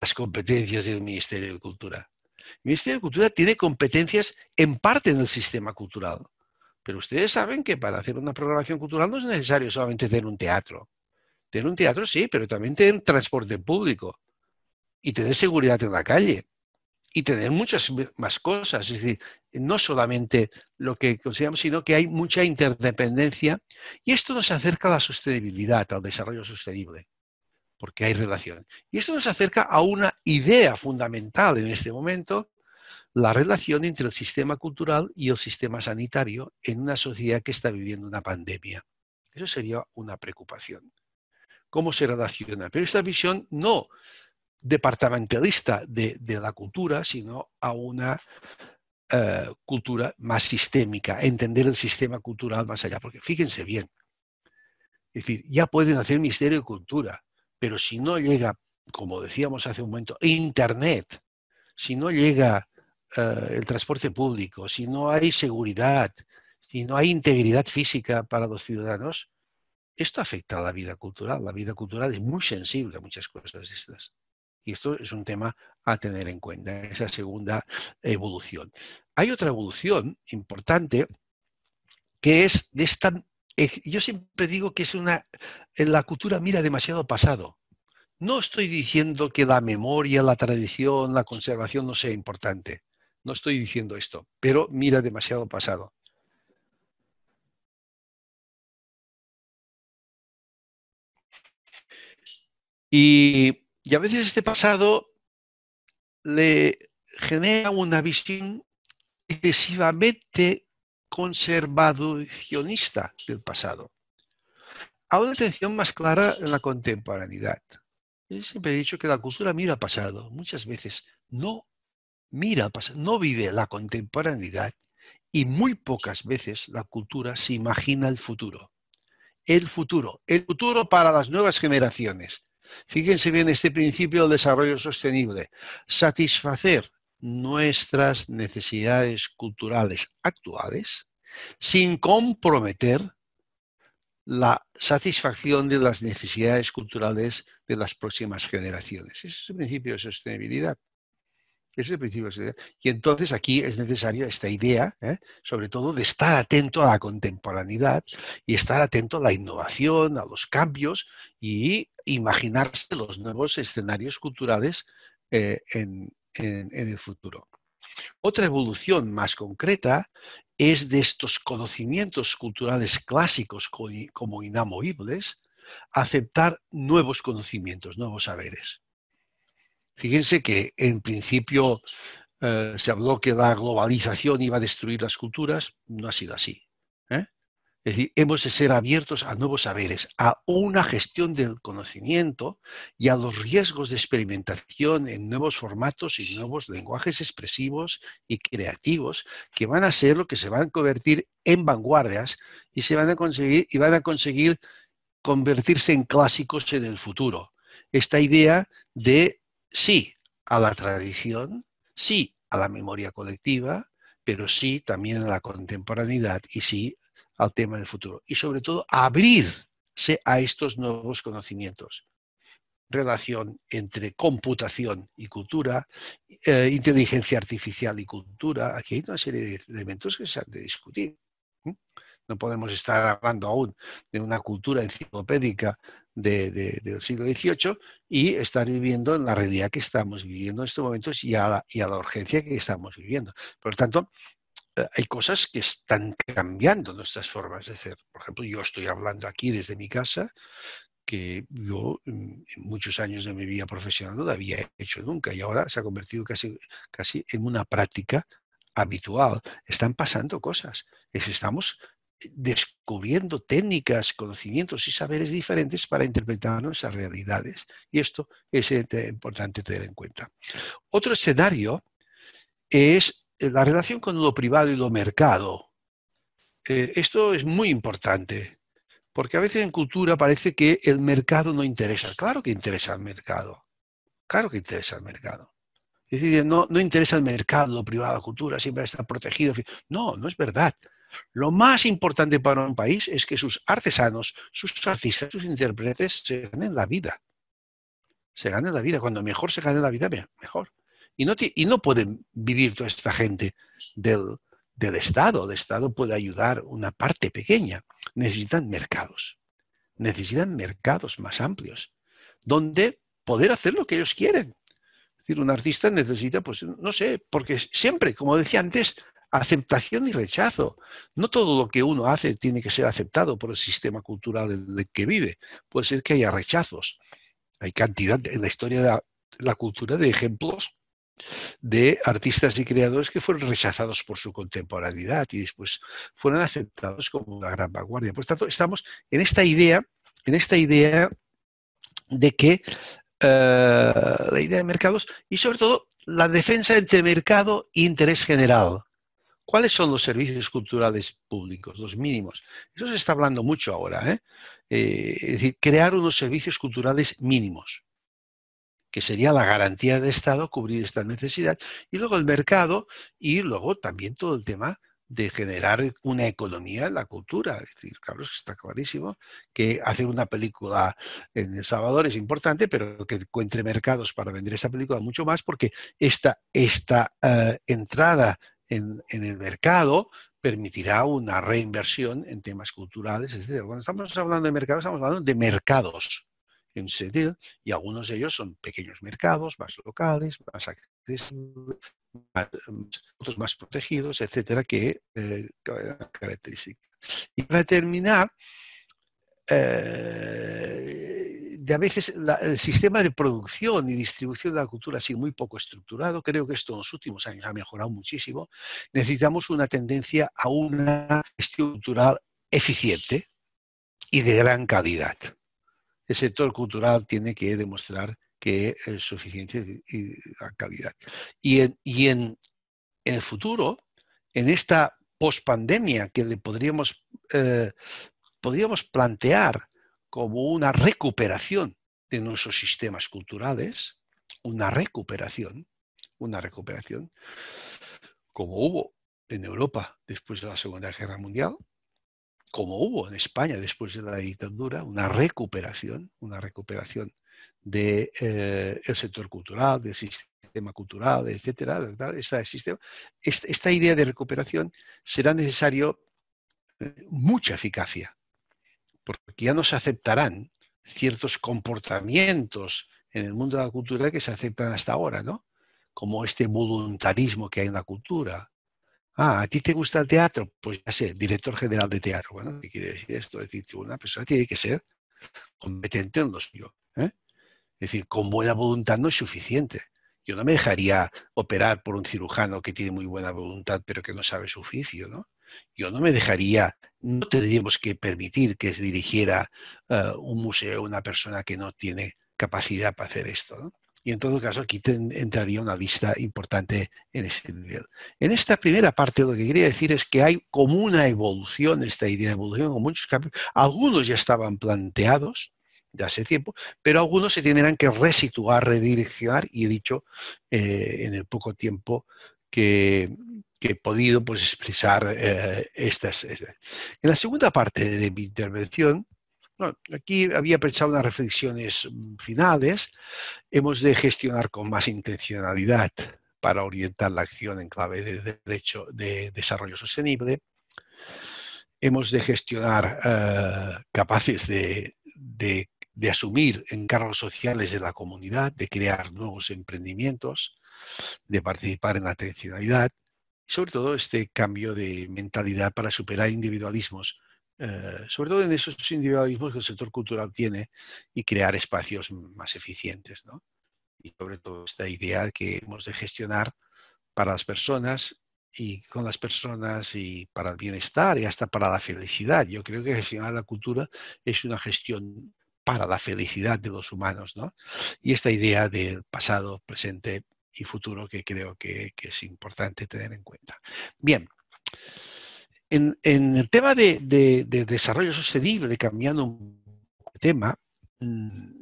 las competencias del Ministerio de Cultura. El Ministerio de Cultura tiene competencias en parte en el sistema cultural, pero ustedes saben que para hacer una programación cultural no es necesario solamente tener un teatro. Tener un teatro sí, pero también tener transporte público y tener seguridad en la calle y tener muchas más cosas. Es decir, no solamente lo que consideramos, sino que hay mucha interdependencia y esto nos acerca a la sostenibilidad, al desarrollo sostenible, porque hay relaciones. Y esto nos acerca a una idea fundamental en este momento, la relación entre el sistema cultural y el sistema sanitario en una sociedad que está viviendo una pandemia. Eso sería una preocupación cómo se relaciona. Pero esta visión no departamentalista de, la cultura, sino a una eh, cultura más sistémica, entender el sistema cultural más allá. Porque fíjense bien, es decir, ya pueden hacer misterio y Cultura, pero si no llega, como decíamos hace un momento, Internet, si no llega eh, el transporte público, si no hay seguridad, si no hay integridad física para los ciudadanos, esto afecta a la vida cultural. La vida cultural es muy sensible a muchas cosas estas. Y esto es un tema a tener en cuenta, esa segunda evolución. Hay otra evolución importante que es de esta... Eh, yo siempre digo que es una... La cultura mira demasiado pasado. No estoy diciendo que la memoria, la tradición, la conservación no sea importante. No estoy diciendo esto, pero mira demasiado pasado. Y, a veces este pasado le genera una visión excesivamente conservacionista del pasado. A una atención más clara en la contemporaneidad. Yo siempre he dicho que la cultura mira al pasado. Muchas veces no mira al pasado, no vive la contemporaneidad y muy pocas veces la cultura se imagina el futuro. El futuro, el futuro para las nuevas generaciones. Fíjense bien este principio del desarrollo sostenible. Satisfacer nuestras necesidades culturales actuales sin comprometer la satisfacción de las necesidades culturales de las próximas generaciones. Ese es el principio de sostenibilidad principio. Y entonces aquí es necesaria esta idea, ¿eh? sobre todo de estar atento a la contemporaneidad y estar atento a la innovación, a los cambios y imaginarse los nuevos escenarios culturales eh, en el futuro. Otra evolución más concreta es de estos conocimientos culturales clásicos como inamovibles, aceptar nuevos conocimientos, nuevos saberes. Fíjense que en principio eh, se habló que la globalización iba a destruir las culturas, no ha sido así. ¿eh? Es decir, hemos de ser abiertos a nuevos saberes, a una gestión del conocimiento y a los riesgos de experimentación en nuevos formatos y nuevos lenguajes expresivos y creativos que van a ser lo que se van a convertir en vanguardias y se van a conseguir y van a conseguir convertirse en clásicos en el futuro. Esta idea de sí a la tradición, sí a la memoria colectiva, pero sí también a la contemporaneidad y sí al tema del futuro. Y sobre todo, abrirse a estos nuevos conocimientos. Relación entre computación y cultura, eh, inteligencia artificial y cultura. Aquí hay una serie de elementos que se han de discutir. ¿Mm? No podemos estar hablando aún de una cultura enciclopédica del siglo XVIII y estar viviendo en la realidad que estamos viviendo en estos momentos y a la, y la urgencia que estamos viviendo. Por lo tanto, eh, hay cosas que están cambiando nuestras formas de hacer. Por ejemplo, yo estoy hablando aquí desde mi casa, que yo mm, en muchos años de mi vida profesional no lo había hecho nunca y ahora se ha convertido casi, casi en una práctica habitual. Están pasando cosas. Estamos descubriendo técnicas, conocimientos y saberes diferentes para interpretar nuestras realidades. Y esto es eh, importante tener en cuenta. Otro escenario es eh, la relación con lo privado y lo mercado. Eh, esto es muy importante, porque a veces en cultura parece que el mercado no interesa. Claro que interesa el mercado. Claro que interesa el mercado. Es decir, no, no interesa el mercado, lo privado, la cultura, siempre está protegido. No, no es verdad. Lo más importante para un país es que sus artesanos, sus artistas, sus intérpretes se ganen la vida. Se ganen la vida. Cuando mejor se gane la vida, mejor. Y no, y no pueden vivir toda esta gente del, del Estado. El Estado puede ayudar una parte pequeña. Necesitan mercados. Necesitan mercados más amplios, donde poder hacer lo que ellos quieren. Es decir, un artista necesita, pues, no sé, porque siempre, como decía antes, aceptación y rechazo. No todo lo que uno hace tiene que ser aceptado por el sistema cultural en el que vive. Puede ser que haya rechazos. Hay cantidad en la historia de la, cultura de ejemplos de artistas y creadores que fueron rechazados por su contemporaneidad y después fueron aceptados como una gran vanguardia. Por tanto, estamos en esta idea, en esta idea de que eh, la idea de mercados y sobre todo la defensa entre mercado e interés general. ¿Cuáles son los servicios culturales públicos, los mínimos? Eso se está hablando mucho ahora. ¿eh? Eh, es decir, crear unos servicios culturales mínimos, que sería la garantía de Estado cubrir esta necesidad, y luego el mercado, y luego también todo el tema de generar una economía en la cultura. Es decir, carlos está clarísimo que hacer una película en El Salvador es importante, pero que encuentre mercados para vender esta película mucho más, porque esta, esta eh, entrada en, el mercado, permitirá una reinversión en temas culturales, etc. Cuando estamos hablando de mercados, estamos hablando de mercados en sentido, y algunos de ellos son pequeños mercados, más locales, más accesibles, otros más protegidos, etcétera, que eh, características. Y para terminar, eh, de a veces el sistema de producción y distribución de la cultura ha sido muy poco estructurado. Creo que esto en los últimos años ha mejorado muchísimo. Necesitamos una tendencia a una gestión eficiente y de gran calidad. El sector cultural tiene que demostrar que es suficiente y calidad. Y en, y en el futuro, en esta pospandemia que le podríamos, eh, podríamos plantear como una recuperación de nuestros sistemas culturales, una recuperación, una recuperación, como hubo en Europa después de la Segunda Guerra Mundial, como hubo en España después de la dictadura, una recuperación, una recuperación del de, eh, sector cultural, del sistema cultural, etcétera, esta, esta idea de recuperación será necesario eh, mucha eficacia porque ya no se aceptarán ciertos comportamientos en el mundo de la cultura que se aceptan hasta ahora, ¿no? Como este voluntarismo que hay en la cultura. Ah, ¿a ti te gusta el teatro? Pues ya sé, director general de teatro. Bueno, ¿qué quiere decir esto? Es decir, una persona tiene que ser competente en lo suyo. ¿eh? Es decir, con buena voluntad no es suficiente. Yo no me dejaría operar por un cirujano que tiene muy buena voluntad, pero que no sabe su oficio, ¿no? Yo no me dejaría no tendríamos que permitir que se dirigiera eh, un museo una persona que no tiene capacidad para hacer esto. Y en todo caso, aquí entraría una lista importante en ese nivel. En esta primera parte, lo que quería decir es que hay como una evolución, esta idea de evolución, con muchos cambios. Algunos ya estaban planteados, de hace tiempo, pero algunos se tendrán que resituar, redireccionar, y he dicho eh, en el poco tiempo que, que he podido pues, expresar eh, estas, En la segunda parte de mi intervención, aquí había pensado unas reflexiones mm, finales, hemos de gestionar con más intencionalidad para orientar la acción en clave de derecho de desarrollo sostenible. Hemos de gestionar eh, capaces de, asumir encargos sociales de la comunidad, de crear nuevos emprendimientos, de participar en la atencionalidad, sobre todo este cambio de mentalidad para superar individualismos, eh, sobre todo en esos individualismos que el sector cultural tiene y crear espacios más eficientes. ¿no? Y sobre todo esta idea que hemos de gestionar para las personas y con las personas y para el bienestar y hasta para la felicidad. Yo creo que gestionar la cultura es una gestión para la felicidad de los humanos, ¿no? Y esta idea del pasado, presente y futuro que creo que, es importante tener en cuenta. Bien. En, el tema de, desarrollo sostenible, cambiando un tema, mm,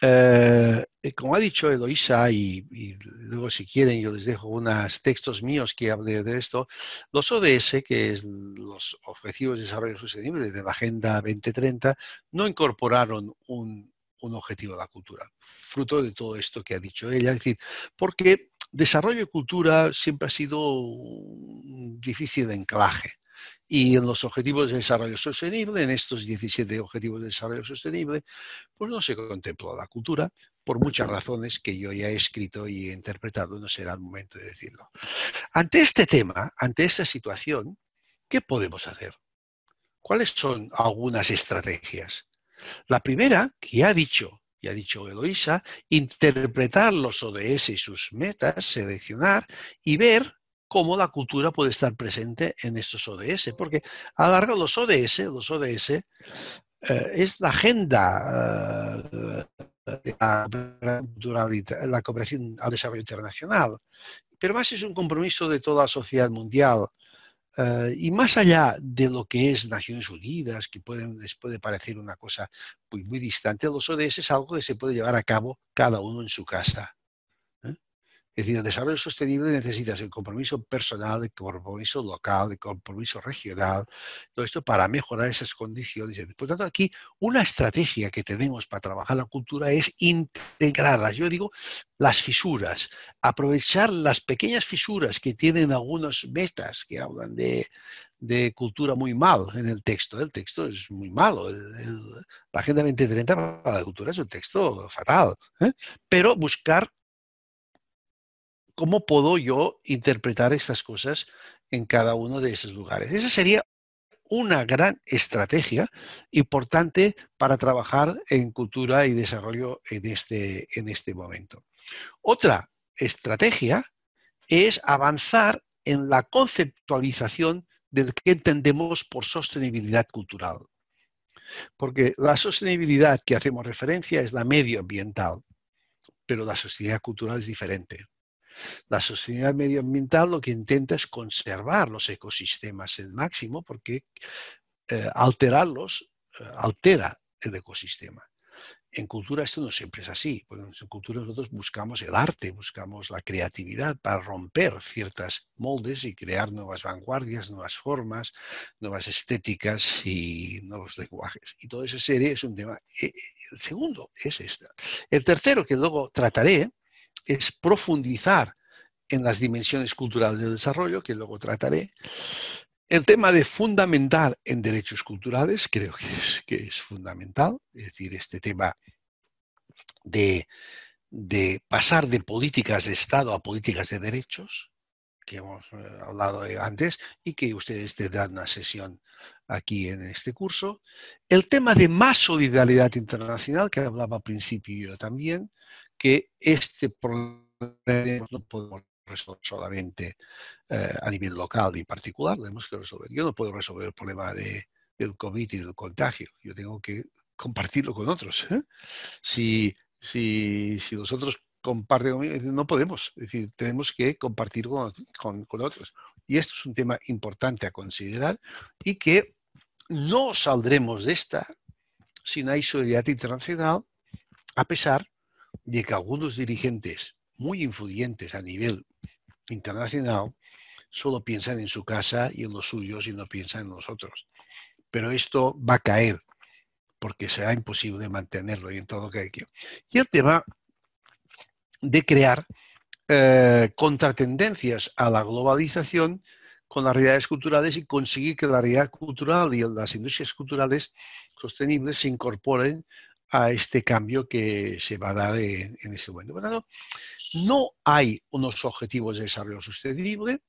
eh, eh, como ha dicho Eloisa, y, luego si quieren yo les dejo unos textos míos que hablen de esto, los ODS, que es los Objetivos de Desarrollo Sostenible de la Agenda 2030, no incorporaron un, un objetivo de la cultura, fruto de todo esto que ha dicho ella. Es decir, porque desarrollo y cultura siempre ha sido difícil de enclaje. Y en los objetivos de desarrollo sostenible, en estos 17 objetivos de desarrollo sostenible, pues no se contempló la cultura por muchas razones que yo ya he escrito y he interpretado, no será el momento de decirlo. Ante este tema, ante esta situación, ¿qué podemos hacer? ¿Cuáles son algunas estrategias? La primera, que ha dicho, ya ha dicho Eloisa, interpretar los ODS y sus metas, seleccionar y ver cómo la cultura puede estar presente en estos ODS, porque a largo larga los ODS, los ODS eh, es la agenda de eh, la, la cooperación al desarrollo internacional, pero más es un compromiso de toda la sociedad mundial eh, y más allá de lo que es Naciones Unidas, que pueden, les puede parecer una cosa muy, pues, muy distante, los ODS es algo que se puede llevar a cabo cada uno en su casa. Es decir, el desarrollo sostenible necesitas el compromiso personal, el compromiso local, el compromiso regional, todo esto para mejorar esas condiciones. Por tanto, aquí una estrategia que tenemos para trabajar la cultura es integrarlas. Yo digo las fisuras, aprovechar las pequeñas fisuras que tienen algunos metas que hablan de, cultura muy mal en el texto. El texto es muy malo. la Agenda 2030 para la cultura es un texto fatal. ¿eh? Pero buscar ¿Cómo puedo yo interpretar estas cosas en cada uno de esos lugares? Esa sería una gran estrategia importante para trabajar en cultura y desarrollo en este, en este momento. Otra estrategia es avanzar en la conceptualización del que entendemos por sostenibilidad cultural. Porque la sostenibilidad que hacemos referencia es la medioambiental, pero la sostenibilidad cultural es diferente. La sociedad medioambiental lo que intenta es conservar los ecosistemas al máximo porque eh, alterarlos eh, altera el ecosistema. En cultura esto no siempre es así, pues, en cultura nosotros buscamos el arte, buscamos la creatividad para romper ciertas moldes y crear nuevas vanguardias, nuevas formas, nuevas estéticas y nuevos lenguajes. Y todo esa serie es un tema. Eh, el segundo es este. El tercero, que luego trataré, es profundizar en las dimensiones culturales del desarrollo, que luego trataré. El tema de fundamentar en derechos culturales creo que es, fundamental, es decir, este tema de, de pasar de políticas de Estado a políticas de derechos, que hemos eh, hablado eh, antes y que ustedes tendrán una sesión aquí en este curso. El tema de más solidaridad internacional, que hablaba al principio yo también, que este problema no podemos resolver solamente eh, a nivel local y particular, tenemos que resolver. Yo no puedo resolver el problema del COVID y del contagio, yo tengo que compartirlo con otros. ¿eh? Si, si, si los otros comparten conmigo, no podemos, es decir, tenemos que compartir con, con, otros. Y esto es un tema importante a considerar y que no saldremos de esta sin hay solidaridad internacional, a pesar de que algunos dirigentes muy influyentes a nivel internacional solo piensan en su casa y en los suyos y no piensan en los otros. Pero esto va a caer porque será imposible mantenerlo y en todo que hay que. Y el tema de crear eh, contratendencias a la globalización con las realidades culturales y conseguir que la realidad cultural y las industrias culturales sostenibles se incorporen a este cambio que se va a dar en, ese momento. no hay unos objetivos de desarrollo sostenible,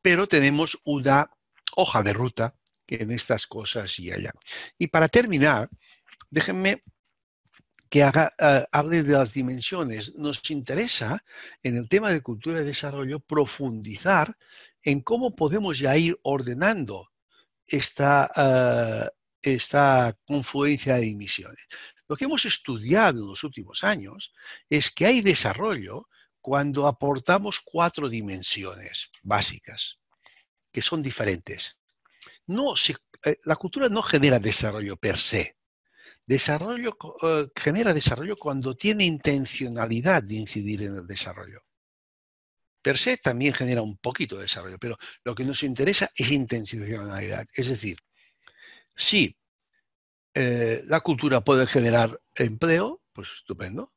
pero tenemos una hoja de ruta que en estas cosas y allá. Y para terminar, déjenme que eh, hable de las dimensiones. Nos interesa en el tema de cultura y desarrollo profundizar en cómo podemos ya ir ordenando esta, eh, esta confluencia de emisiones. Lo que hemos estudiado en los últimos años es que hay desarrollo cuando aportamos cuatro dimensiones básicas, que son diferentes. No, eh, la cultura no genera desarrollo per se. Desarrollo, eh, genera desarrollo cuando tiene intencionalidad de incidir en el desarrollo. Per se también genera un poquito de desarrollo, pero lo que nos interesa es intencionalidad. Es decir, Sí, eh, la cultura puede generar empleo, pues estupendo.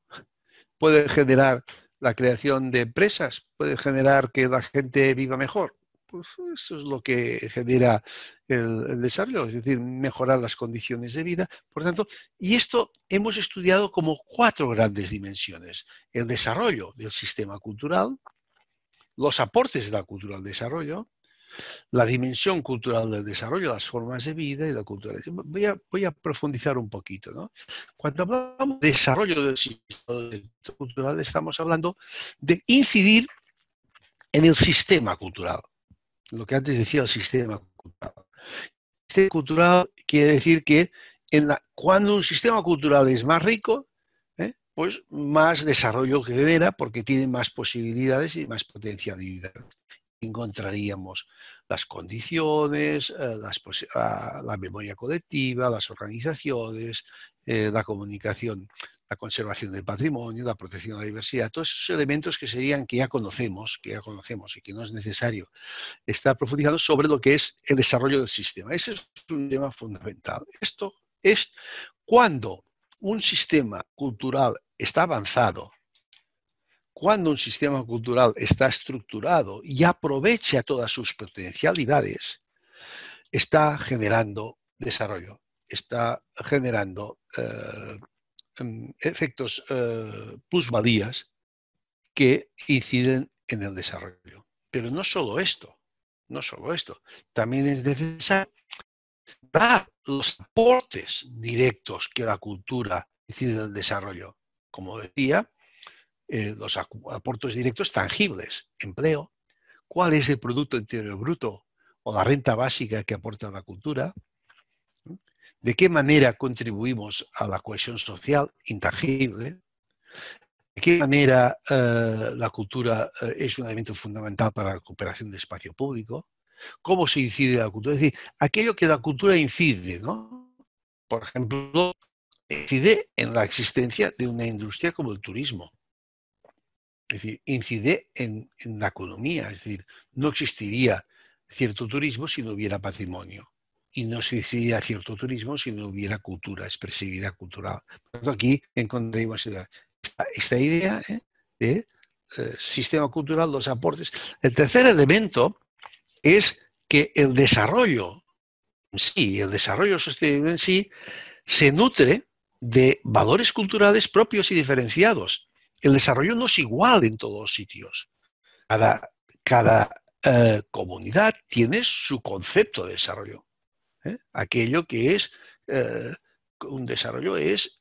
Puede generar la creación de empresas, puede generar que la gente viva mejor. Pues eso es lo que genera el, el, desarrollo, es decir, mejorar las condiciones de vida. Por tanto, y esto hemos estudiado como cuatro grandes dimensiones. El desarrollo del sistema cultural, los aportes de la cultura al desarrollo, la dimensión cultural del desarrollo, las formas de vida y la cultura. Voy a, profundizar un poquito. Cuando hablamos de desarrollo del sistema cultural, estamos hablando de incidir en el sistema cultural, lo que antes decía el sistema cultural. El sistema cultural quiere decir que cuando un sistema cultural es más rico, ¿eh? pues más desarrollo genera porque tiene más posibilidades y más potencialidades encontraríamos las condiciones, eh, ah, la memoria colectiva, las organizaciones, eh, la comunicación, la conservación del patrimonio, la protección de la diversidad, todos esos elementos que serían que ya conocemos, que ya conocemos y que no es necesario estar profundizando sobre lo que es el desarrollo del sistema. Ese es un tema fundamental. Esto es cuando un sistema cultural está avanzado, cuando un sistema cultural está estructurado y aprovecha todas sus potencialidades, está generando desarrollo, está generando eh, em, efectos eh, plusvalías que inciden en el desarrollo. Pero no solo esto, no solo esto, también es necesario dar los aportes directos que la cultura incide en el desarrollo. Como decía, eh, los aportes directos tangibles, empleo, cuál es el Producto Interior Bruto o la renta básica que aporta la cultura, de qué manera contribuimos a la cohesión social intangible, de qué manera eh, la cultura eh, es un elemento fundamental para la recuperación de espacio público, cómo se incide la cultura, es decir, aquello que la cultura incide, ¿no? Por ejemplo, incide en la existencia de una industria como el turismo. Es decir, incide en, la economía, es decir, no existiría cierto turismo si no hubiera patrimonio y no existiría cierto turismo si no hubiera cultura, expresividad cultural. Por tanto, aquí encontramos esta, idea ¿eh? de eh, sistema cultural, los aportes. El tercer elemento es que el desarrollo en sí, el desarrollo sostenible en sí, se nutre de valores culturales propios y diferenciados el desarrollo no es igual en todos los sitios. Cada, eh, comunidad tiene su concepto de desarrollo. ¿eh? Aquello que es eh, un desarrollo es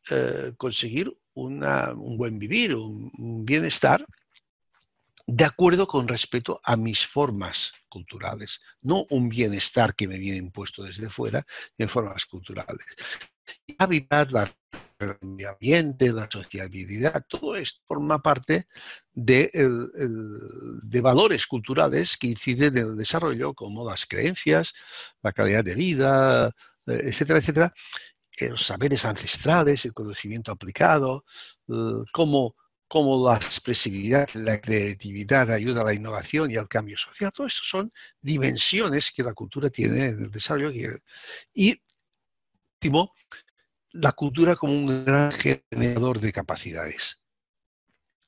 conseguir un buen vivir, un, bienestar, de acuerdo con respeto a mis formas culturales, no un bienestar que me viene impuesto desde fuera, en formas culturales el ambiente, la sociabilidad, todo esto forma parte de, valores culturales que inciden en el desarrollo, como las creencias, la calidad de vida, eh, etcétera, etcétera, eh, los saberes ancestrales, el conocimiento aplicado, eh, cómo, la expresividad, la creatividad ayuda a la innovación y al cambio social. Todo esto son dimensiones que la cultura tiene en el desarrollo. Y último, la cultura como un gran generador de capacidades.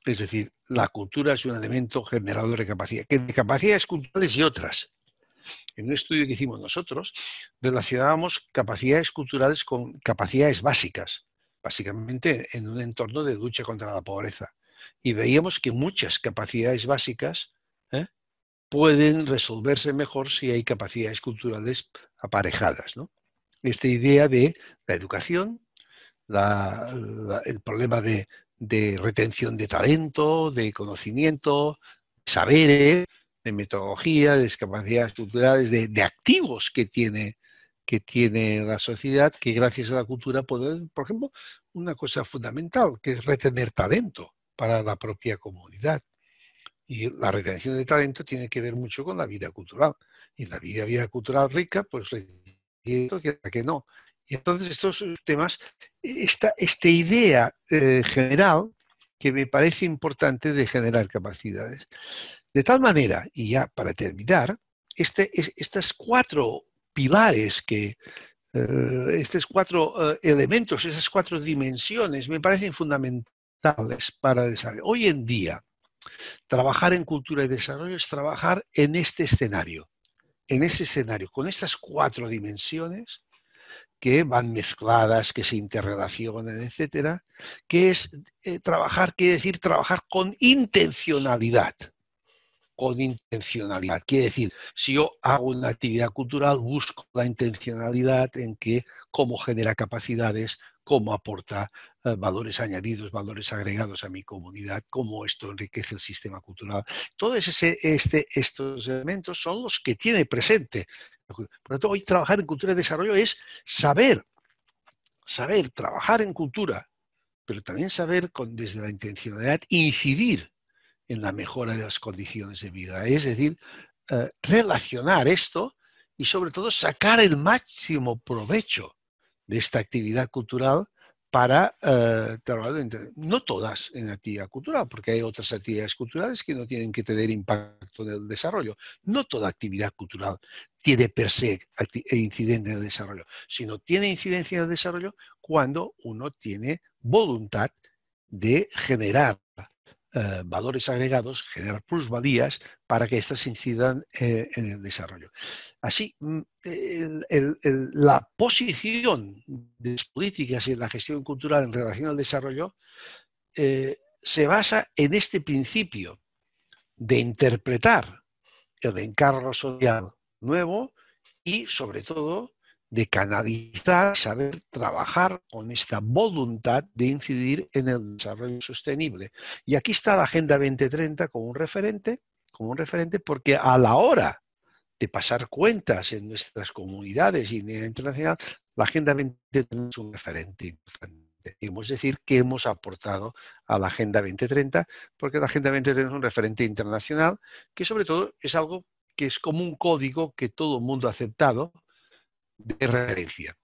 Es decir, la cultura es un elemento generador de capacidades, capacidades culturales y otras. En un estudio que hicimos nosotros, relacionábamos capacidades culturales con capacidades básicas, básicamente en un entorno de lucha contra la pobreza. Y veíamos que muchas capacidades básicas ¿eh? pueden resolverse mejor si hay capacidades culturales aparejadas. ¿no? esta idea de la educación, el problema de, retención de talento, de conocimiento, saberes, de metodología, de capacidades culturales, de, activos que tiene, que tiene la sociedad, que gracias a la cultura puede, por ejemplo, una cosa fundamental, que es retener talento para la propia comunidad. Y la retención de talento tiene que ver mucho con la vida cultural. Y la vida, vida cultural rica, pues y esto que, no. Y entonces estos temas, esta, esta idea eh, general que me parece importante de generar capacidades. De tal manera, y ya para terminar, este, estas cuatro pilares que, eh, estos cuatro eh, elementos, esas cuatro dimensiones me parecen fundamentales para desarrollar Hoy en día, trabajar en cultura y desarrollo es trabajar en este escenario en ese escenario, con estas cuatro dimensiones que van mezcladas, que se interrelacionan, etcétera, que es eh, trabajar, quiere decir trabajar con intencionalidad. Con intencionalidad. Quiere decir, si yo hago una actividad cultural, busco la intencionalidad en que cómo genera capacidades, cómo aporta eh, valores añadidos, valores agregados a mi comunidad, cómo esto enriquece el sistema cultural. Todos este, estos elementos son los que tiene presente. Por lo tanto, hoy trabajar en cultura y desarrollo es saber, saber trabajar en cultura, pero también saber desde la intencionalidad incidir en la mejora de las condiciones de vida. Es decir, eh, relacionar esto y sobre todo sacar el máximo provecho de esta actividad cultural para eh, no todas en actividad cultural, porque hay otras actividades culturales que no tienen que tener impacto en el desarrollo. No toda actividad cultural tiene per se eh, incidencia en el desarrollo, sino tiene incidencia en el desarrollo cuando uno tiene voluntad de generar eh, valores agregados, generar plusvalías para que éstas incidan eh, en el desarrollo. Así, mm, la posición de las políticas y de la gestión cultural en relación al desarrollo eh, se basa en este principio de interpretar el encargo social nuevo y, sobre todo, de canalizar, saber trabajar con esta voluntad de incidir en el desarrollo sostenible. Y aquí está la Agenda 2030 como un referente, como un referente porque a la hora de pasar cuentas en nuestras comunidades y en el internacional, la Agenda 2030 es un referente importante. Debemos decir que hemos aportado a la Agenda 2030, porque la Agenda 2030 es un referente internacional que sobre todo es algo que es como un código que todo el mundo ha aceptado de referencia.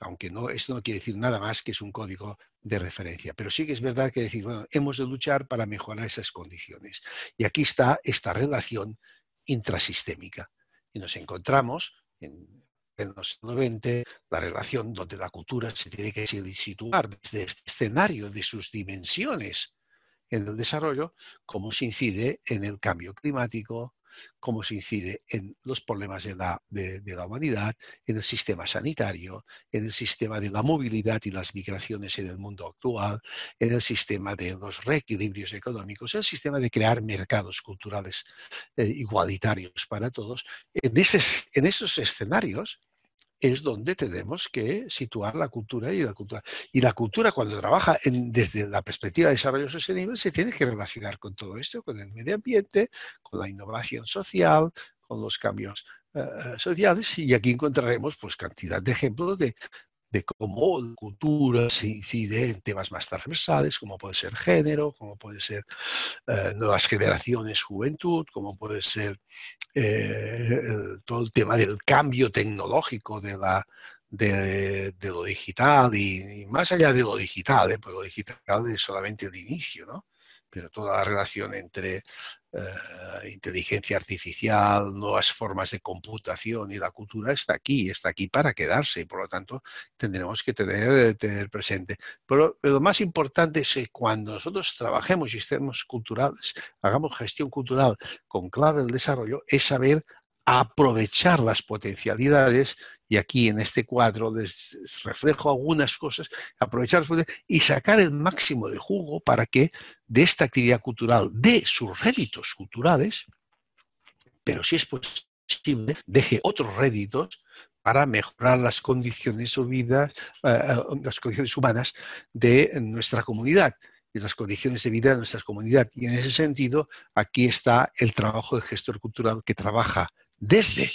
Aunque no, esto no quiere decir nada más que es un código de referencia. Pero sí que es verdad que decir, bueno, hemos de luchar para mejorar esas condiciones. Y aquí está esta relación intrasistémica. Y nos encontramos en los siglo la relación donde la cultura se tiene que situar desde este escenario de sus dimensiones en el desarrollo, cómo se incide en el cambio climático, cómo se incide en los problemas de la, humanidad, en el sistema sanitario, en el sistema de la movilidad y las migraciones en el mundo actual, en el sistema de los reequilibrios económicos, en el sistema de crear mercados culturales eh, igualitarios para todos. en esos escenarios, es donde tenemos que situar la cultura y la cultura. Y la cultura, cuando trabaja desde la perspectiva de desarrollo sostenible, se tiene que relacionar con todo esto, con el medio ambiente, con la innovación social, con los cambios eh, eh, sociales. Y aquí encontraremos pues, cantidad de ejemplos de, de cómo incide en temas más transversales, como puede ser género, como puede ser eh, nuevas generaciones, juventud, como puede ser eh, todo el tema del cambio tecnológico de, la, de, lo digital y, más allá de lo digital, ¿eh? porque lo digital es solamente el inicio, ¿no? pero toda la relación entre eh, inteligencia artificial, nuevas formas de computación y la cultura está aquí, está aquí para quedarse y por lo tanto tendremos que tener, eh, tener presente. Pero, lo más importante es que cuando nosotros trabajemos y estemos culturales, hagamos gestión cultural con clave del desarrollo, es saber aprovechar las potencialidades, y aquí en este cuadro les reflejo algunas cosas, aprovechar y sacar el máximo de jugo para que de esta actividad cultural, dé sus réditos culturales, pero si es posible, deje otros réditos para mejorar las condiciones, vida eh, eh, las condiciones humanas de nuestra comunidad y las condiciones de vida de nuestra comunidad. Y en ese sentido, aquí está el trabajo del gestor cultural que trabaja desde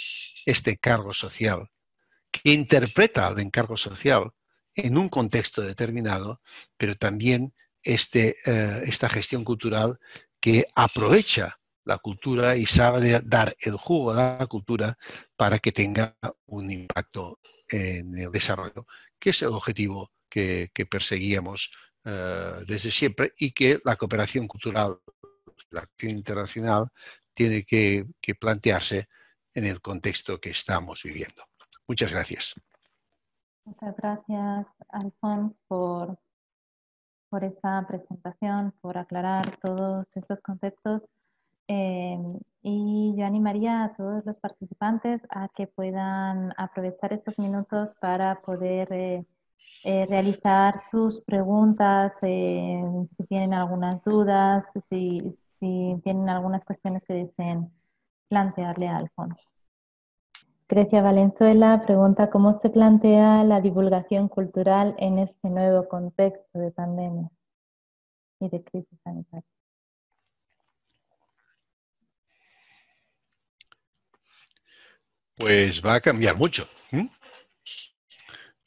este cargo social, que interpreta el encargo social en un contexto determinado, pero también este, eh, esta gestión cultural que aprovecha la cultura y sabe dar el jugo a la cultura para que tenga un impacto en el desarrollo, que es el objetivo que, perseguíamos eh, desde siempre y que la cooperación cultural, la acción internacional, tiene que plantearse en el contexto que estamos viviendo. Muchas gracias. Muchas gracias, Alfons, por, esta presentación, por aclarar todos estos conceptos. Em, y yo animaría a todos los participantes a que puedan aprovechar estos minutos para poder eh, eh, realizar sus preguntas, em, si tienen algunas dudas, si, si tienen algunas cuestiones que deseen plantearle a Alfonso. Grecia Valenzuela pregunta cómo se plantea la divulgación cultural en este nuevo contexto de pandemia y de crisis sanitaria. Pues va a cambiar mucho,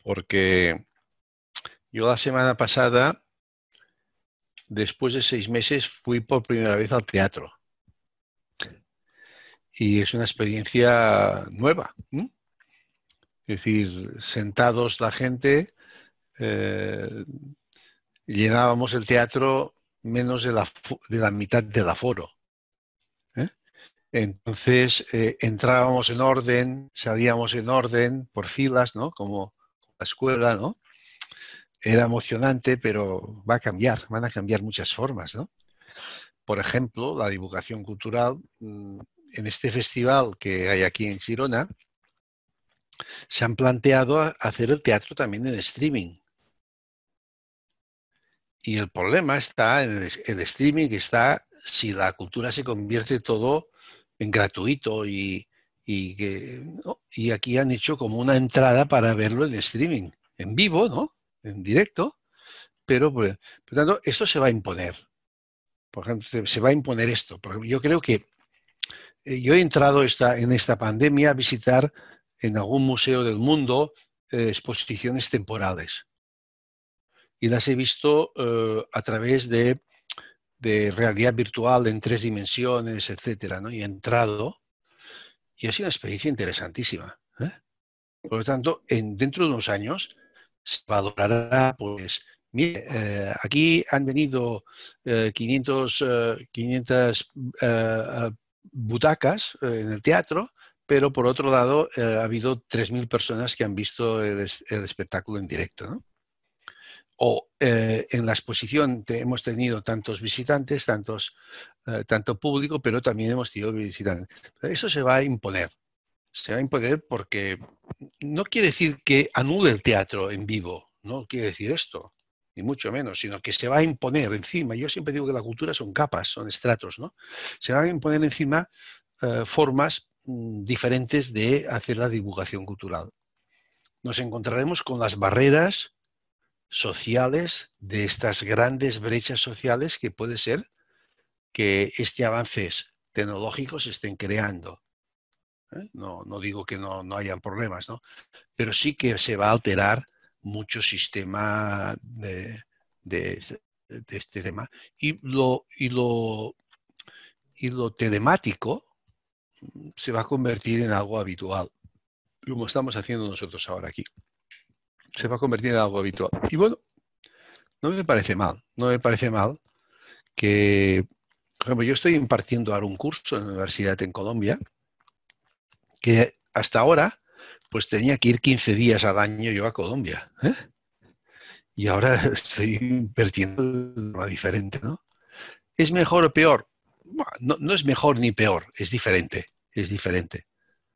porque yo la semana pasada, después de seis meses, fui por primera vez al teatro y es una experiencia nueva. Es decir, sentados la gente, eh, llenábamos el teatro menos de la, de la mitad del aforo. ¿eh? Entonces eh, entrábamos en orden, salíamos en orden por filas, ¿no? Como la escuela, ¿no? Era emocionante, pero va a cambiar, van a cambiar muchas formas, ¿no? Por ejemplo, la divulgación cultural mm, en este festival que hay aquí en Girona, se han planteado hacer el teatro también en streaming. Y el problema está en el, streaming, está si la cultura se convierte todo en gratuito y, y, aquí han hecho como una entrada para verlo en streaming, en vivo, ¿no? En directo. Pero, por, tanto, esto se va a imponer. Por ejemplo, se va a imponer esto. Yo creo que eh, yo he entrado en esta pandemia a visitar en algún museo del mundo eh, exposiciones temporales. Y las he visto eh, a través de, realidad virtual en tres dimensiones, etcétera, ¿no? Y he entrado y ha sido una experiencia interesantísima. Por lo tanto, en, dentro de unos años se valorará, pues, mire, aquí han venido 500, 500 butacas eh, en el teatro, pero por otro lado eh, ha habido 3.000 personas que han visto el, espectáculo en directo. O eh, en la exposición hemos tenido tantos visitantes, tantos, tanto público, pero también hemos tenido visitantes. Eso se va a imponer. Se va a imponer porque no quiere decir que anule el teatro en vivo, no quiere decir esto ni mucho menos, sino que se va a imponer encima. Yo siempre digo que la cultura son capas, son estratos, ¿no? Se van a imponer encima eh, formas mm, diferentes de hacer la divulgación cultural. Nos encontraremos con las barreras sociales de estas grandes brechas sociales que puede ser que este avance tecnológico se estén creando. ¿eh? No, no, digo que no, no hayan problemas, ¿no? pero sí que se va a alterar mucho sistema de, este tema. Y lo, y, lo, y lo telemático se va a convertir en algo habitual, como estamos haciendo nosotros ahora aquí. Se va a convertir en algo habitual. Y bueno, no me parece mal, no me parece mal que, por ejemplo, yo estoy impartiendo ahora un curso en la universidad en Colombia que hasta ahora pues tenía que ir 15 días al año yo a Colombia. ¿eh? Y ahora estoy perdiendo de forma diferente, ¿no? ¿Es mejor o peor? No, es mejor ni peor, es diferente, es diferente,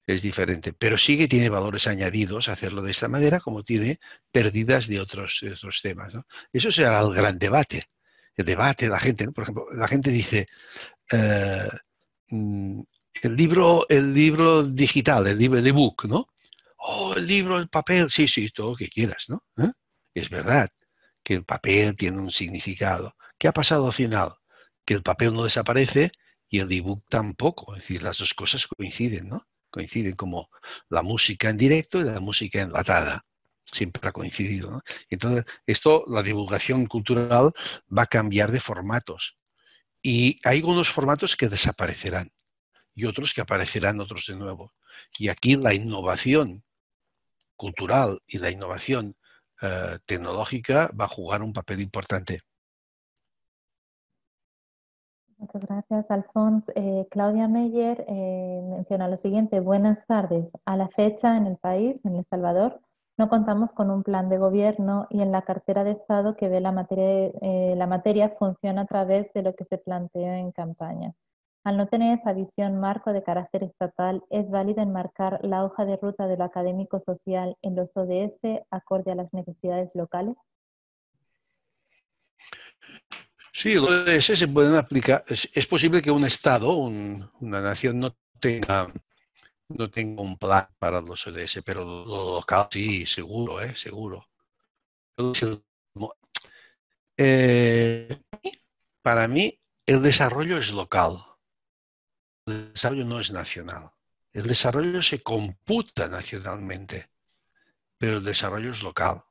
es diferente. Pero sí que tiene valores añadidos hacerlo de esta manera, como tiene pérdidas de otros, otros temas. ¿no? Eso será el gran debate. El debate la gente, por ejemplo, la gente dice, eh, mm, el libro, el libro digital, el libro de e-book, ¿no? oh, el libro, el papel, sí, sí, todo lo que quieras, ¿no? ¿Eh? Es verdad que el papel tiene un significado. ¿Qué ha pasado al final? Que el papel no desaparece y el ebook tampoco. Es decir, las dos cosas coinciden, ¿no? Coinciden como la música en directo y la música enlatada. Siempre ha coincidido. ¿no? Entonces, esto, la divulgación cultural va a cambiar de formatos. Y hay unos formatos que desaparecerán y otros que aparecerán otros de nuevo. Y aquí la innovación cultural y la innovación eh, tecnológica va a jugar un papel importante. Muchas gracias, Alfonso. Eh, Claudia Meyer eh, menciona lo siguiente. Buenas tardes. A la fecha, en el país, en El Salvador, no contamos con un plan de gobierno y en la cartera de Estado que ve la materia, la materia funciona a través de lo que se planteó en campaña. Al no tener esa visión marco de carácter estatal, es válido enmarcar la hoja de ruta de lo académico social en los ODS acorde a las necesidades locales. Sí, los ODS se pueden aplicar. Es, posible que un Estado, una nación, no tenga, no tenga un plan para los ODS, pero lo local sí, seguro, ¿eh? seguro. Eh, para mí, el desarrollo es local desarrollo no es nacional. El desarrollo se computa nacionalmente, pero el desarrollo es local.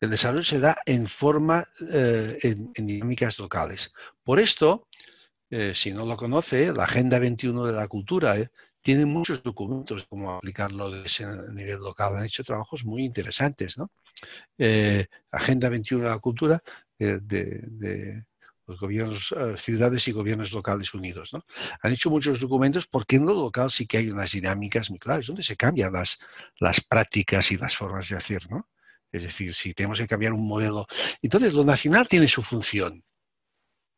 El desarrollo se da en forma, eh, en, dinámicas locales. Por esto, eh, si no lo conoce, la Agenda 21 de la Cultura eh, tiene muchos documentos como aplicarlo a nivel local. Han hecho trabajos muy interesantes. ¿no? Agenda 21 de la Cultura de los gobiernos, eh, ciudades y gobiernos locales unidos. Han hecho muchos documentos porque en lo local sí que hay unas dinámicas muy claras, donde se cambian las, las prácticas y las formas de hacer. ¿no? Es decir, si tenemos que cambiar un modelo. Entonces, lo nacional tiene su función,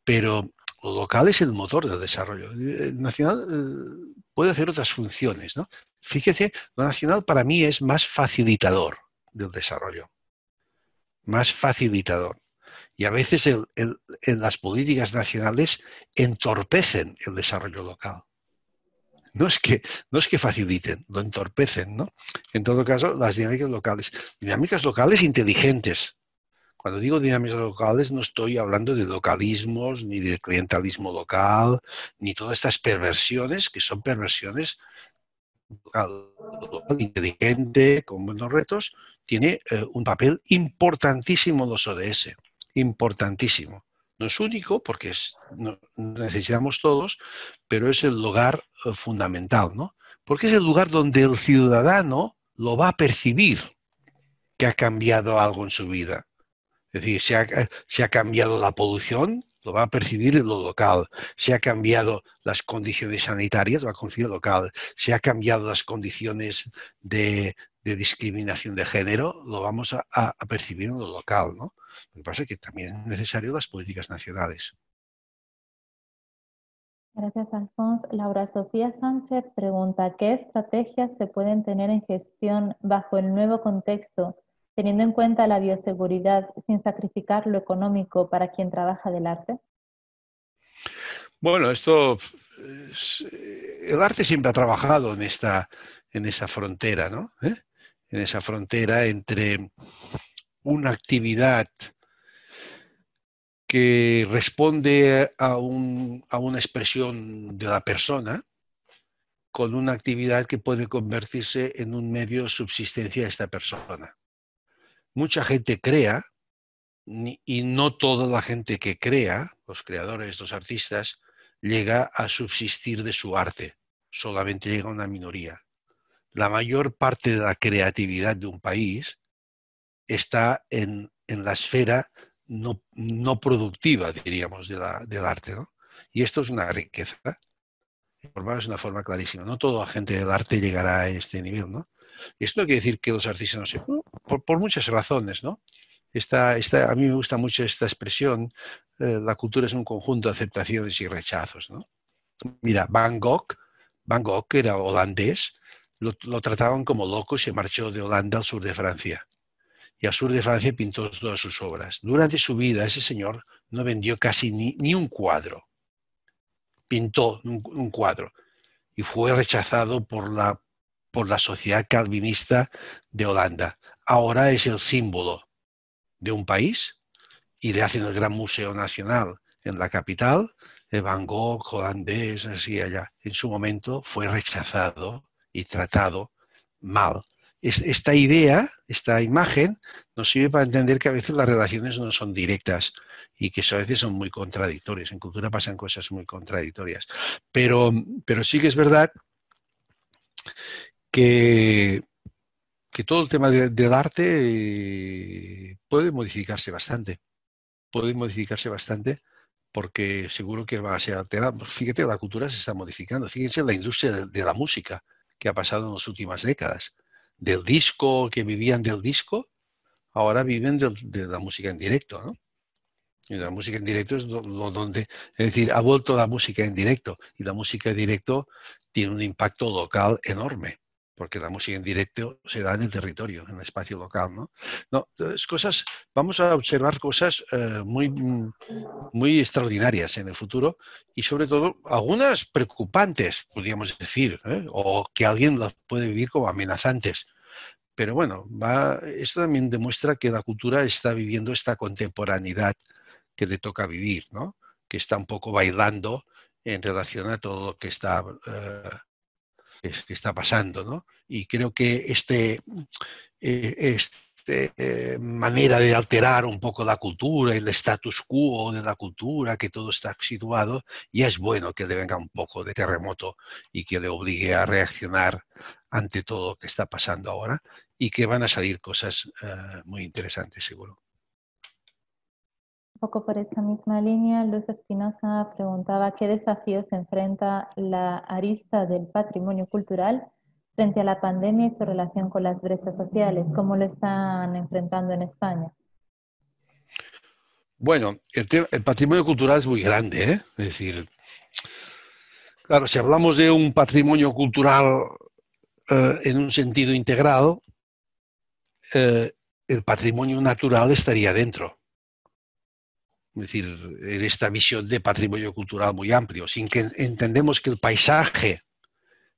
pero lo local es el motor del desarrollo. El eh, nacional eh, puede hacer otras funciones. ¿no? Fíjese, lo nacional para mí es más facilitador del desarrollo. Más facilitador. Y a veces las políticas nacionales entorpecen el desarrollo local. No es, que, no es que faciliten, lo entorpecen, ¿no? En todo caso, las dinámicas locales. Dinámicas locales inteligentes. Cuando digo dinámicas locales no estoy hablando de localismos, ni de clientelismo local, ni todas estas perversiones, que son perversiones local, inteligente, con buenos retos, tiene eh, un papel importantísimo en los ODS importantísimo. No es único porque necesitamos todos, pero es el lugar eh, fundamental, ¿no? Porque es el lugar donde el ciudadano lo va a percibir que ha cambiado algo en su vida. Es decir, se eh, ha, cambiado la polución, lo va a percibir en lo local. Se ha cambiado las condiciones sanitarias, lo va a percibir lo local. Se ha cambiado las condiciones de, discriminación de género, lo vamos a percibir en lo local. ¿no? Lo que pasa es que también es necesario las políticas nacionales. Gracias, Alfonso. Laura Sofía Sánchez pregunta, ¿qué estrategias se pueden tener en gestión bajo el nuevo contexto, teniendo en cuenta la bioseguridad sin sacrificar lo económico para quien trabaja del arte? Bueno, esto eh, el arte siempre ha trabajado en esta, esa frontera, ¿no? ¿Eh? En esa frontera entre una actividad que responde a, una expresión de la persona con una actividad que puede convertirse en un medio de subsistencia de esta persona. Mucha gente crea, y no toda la gente que crea, los creadores, los artistas, llega a subsistir de su arte, solamente llega una minoría. La mayor parte de la creatividad de un país está en, la esfera no, no, productiva, diríamos, del arte. Y esto es una riqueza, es una forma clarísima. No todo agente del arte llegará a este nivel. esto no quiere decir que los no se... por, muchas razones, ¿no? a mí me gusta mucho esta expresión, eh, la cultura es un conjunto de aceptaciones y rechazos. ¿no? Mira, Van Gogh, Van Gogh era holandés, lo, lo, trataban como loco y se marchó de Holanda al sur de Francia y al sur de Francia pintó todas sus obras. Durante su vida ese señor no vendió casi ni, un cuadro, pintó un, cuadro y fue rechazado por la, por la sociedad calvinista de Holanda. Ahora es el símbolo de un país y le hacen el Gran Museo Nacional en la capital, el Van Gogh holandés, así allá. En su momento fue rechazado y tratado mal esta idea, esta imagen, nos sirve para entender que a veces las relaciones no son directas y que a veces son muy contradictorias. En cultura pasan cosas muy contradictorias. Pero, sí que es verdad que, que todo el tema de, del arte eh, puede modificarse bastante. Puede modificarse bastante porque seguro que va a ser alterado. Pues fíjate, la cultura se está modificando. Fíjense la industria de la música que ha pasado en las últimas décadas del disco, que vivían del disco, ahora viven de la música en directo, Y la música en directo es lo donde, es decir, ha vuelto la música en directo y la música en directo tiene un impacto local enorme porque la música en directo se da en el territorio, en el espacio local, ¿no? No, es cosas, vamos a observar cosas eh, muy, mm, muy extraordinarias en el futuro y sobre todo algunas preocupantes, podríamos decir, ¿eh? o que alguien las puede vivir como amenazantes. Pero bueno, va, esto también demuestra que la cultura está viviendo esta contemporaneidad que le toca vivir, ¿no? que está un poco bailando en relación a todo lo que está eh, es, que está pasando, ¿no? Y creo que este, mm, eh, este eh, manera de alterar un poco la cultura, el status quo de la cultura, que todo está situado, y es bueno que le venga un poco de terremoto y que le obligue a reaccionar ante todo lo que está pasando ahora y que van a salir cosas eh, muy interesantes, seguro. Un poco por esta misma línea, Luz Espinosa preguntaba qué desafíos enfrenta la arista del patrimonio cultural frente a la pandemia y su relación con las brechas sociales. ¿Cómo lo están enfrentando en España? Bueno, el, patrimonio cultural es muy grande, ¿eh? Es decir, claro, si hablamos de un patrimonio cultural eh, en un sentido integrado, eh, el patrimonio natural estaría dentro es decir, en esta visión de patrimonio cultural muy amplio, sin que entendemos que el paisaje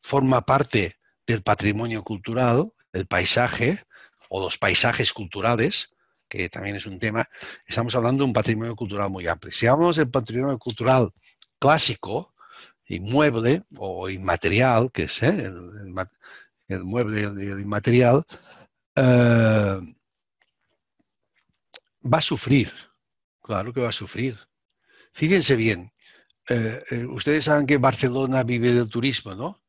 forma parte del patrimonio cultural, el paisaje o los paisajes culturales, que también es un tema, estamos hablando de un patrimonio cultural muy amplio. Si hablamos del patrimonio cultural clásico, inmueble o inmaterial, que es ¿eh? el, mueble inmaterial, eh, va a sufrir lo que va a sufrir. Fíjense bien, eh, eh, ustedes saben que Barcelona vive del turismo, ¿no?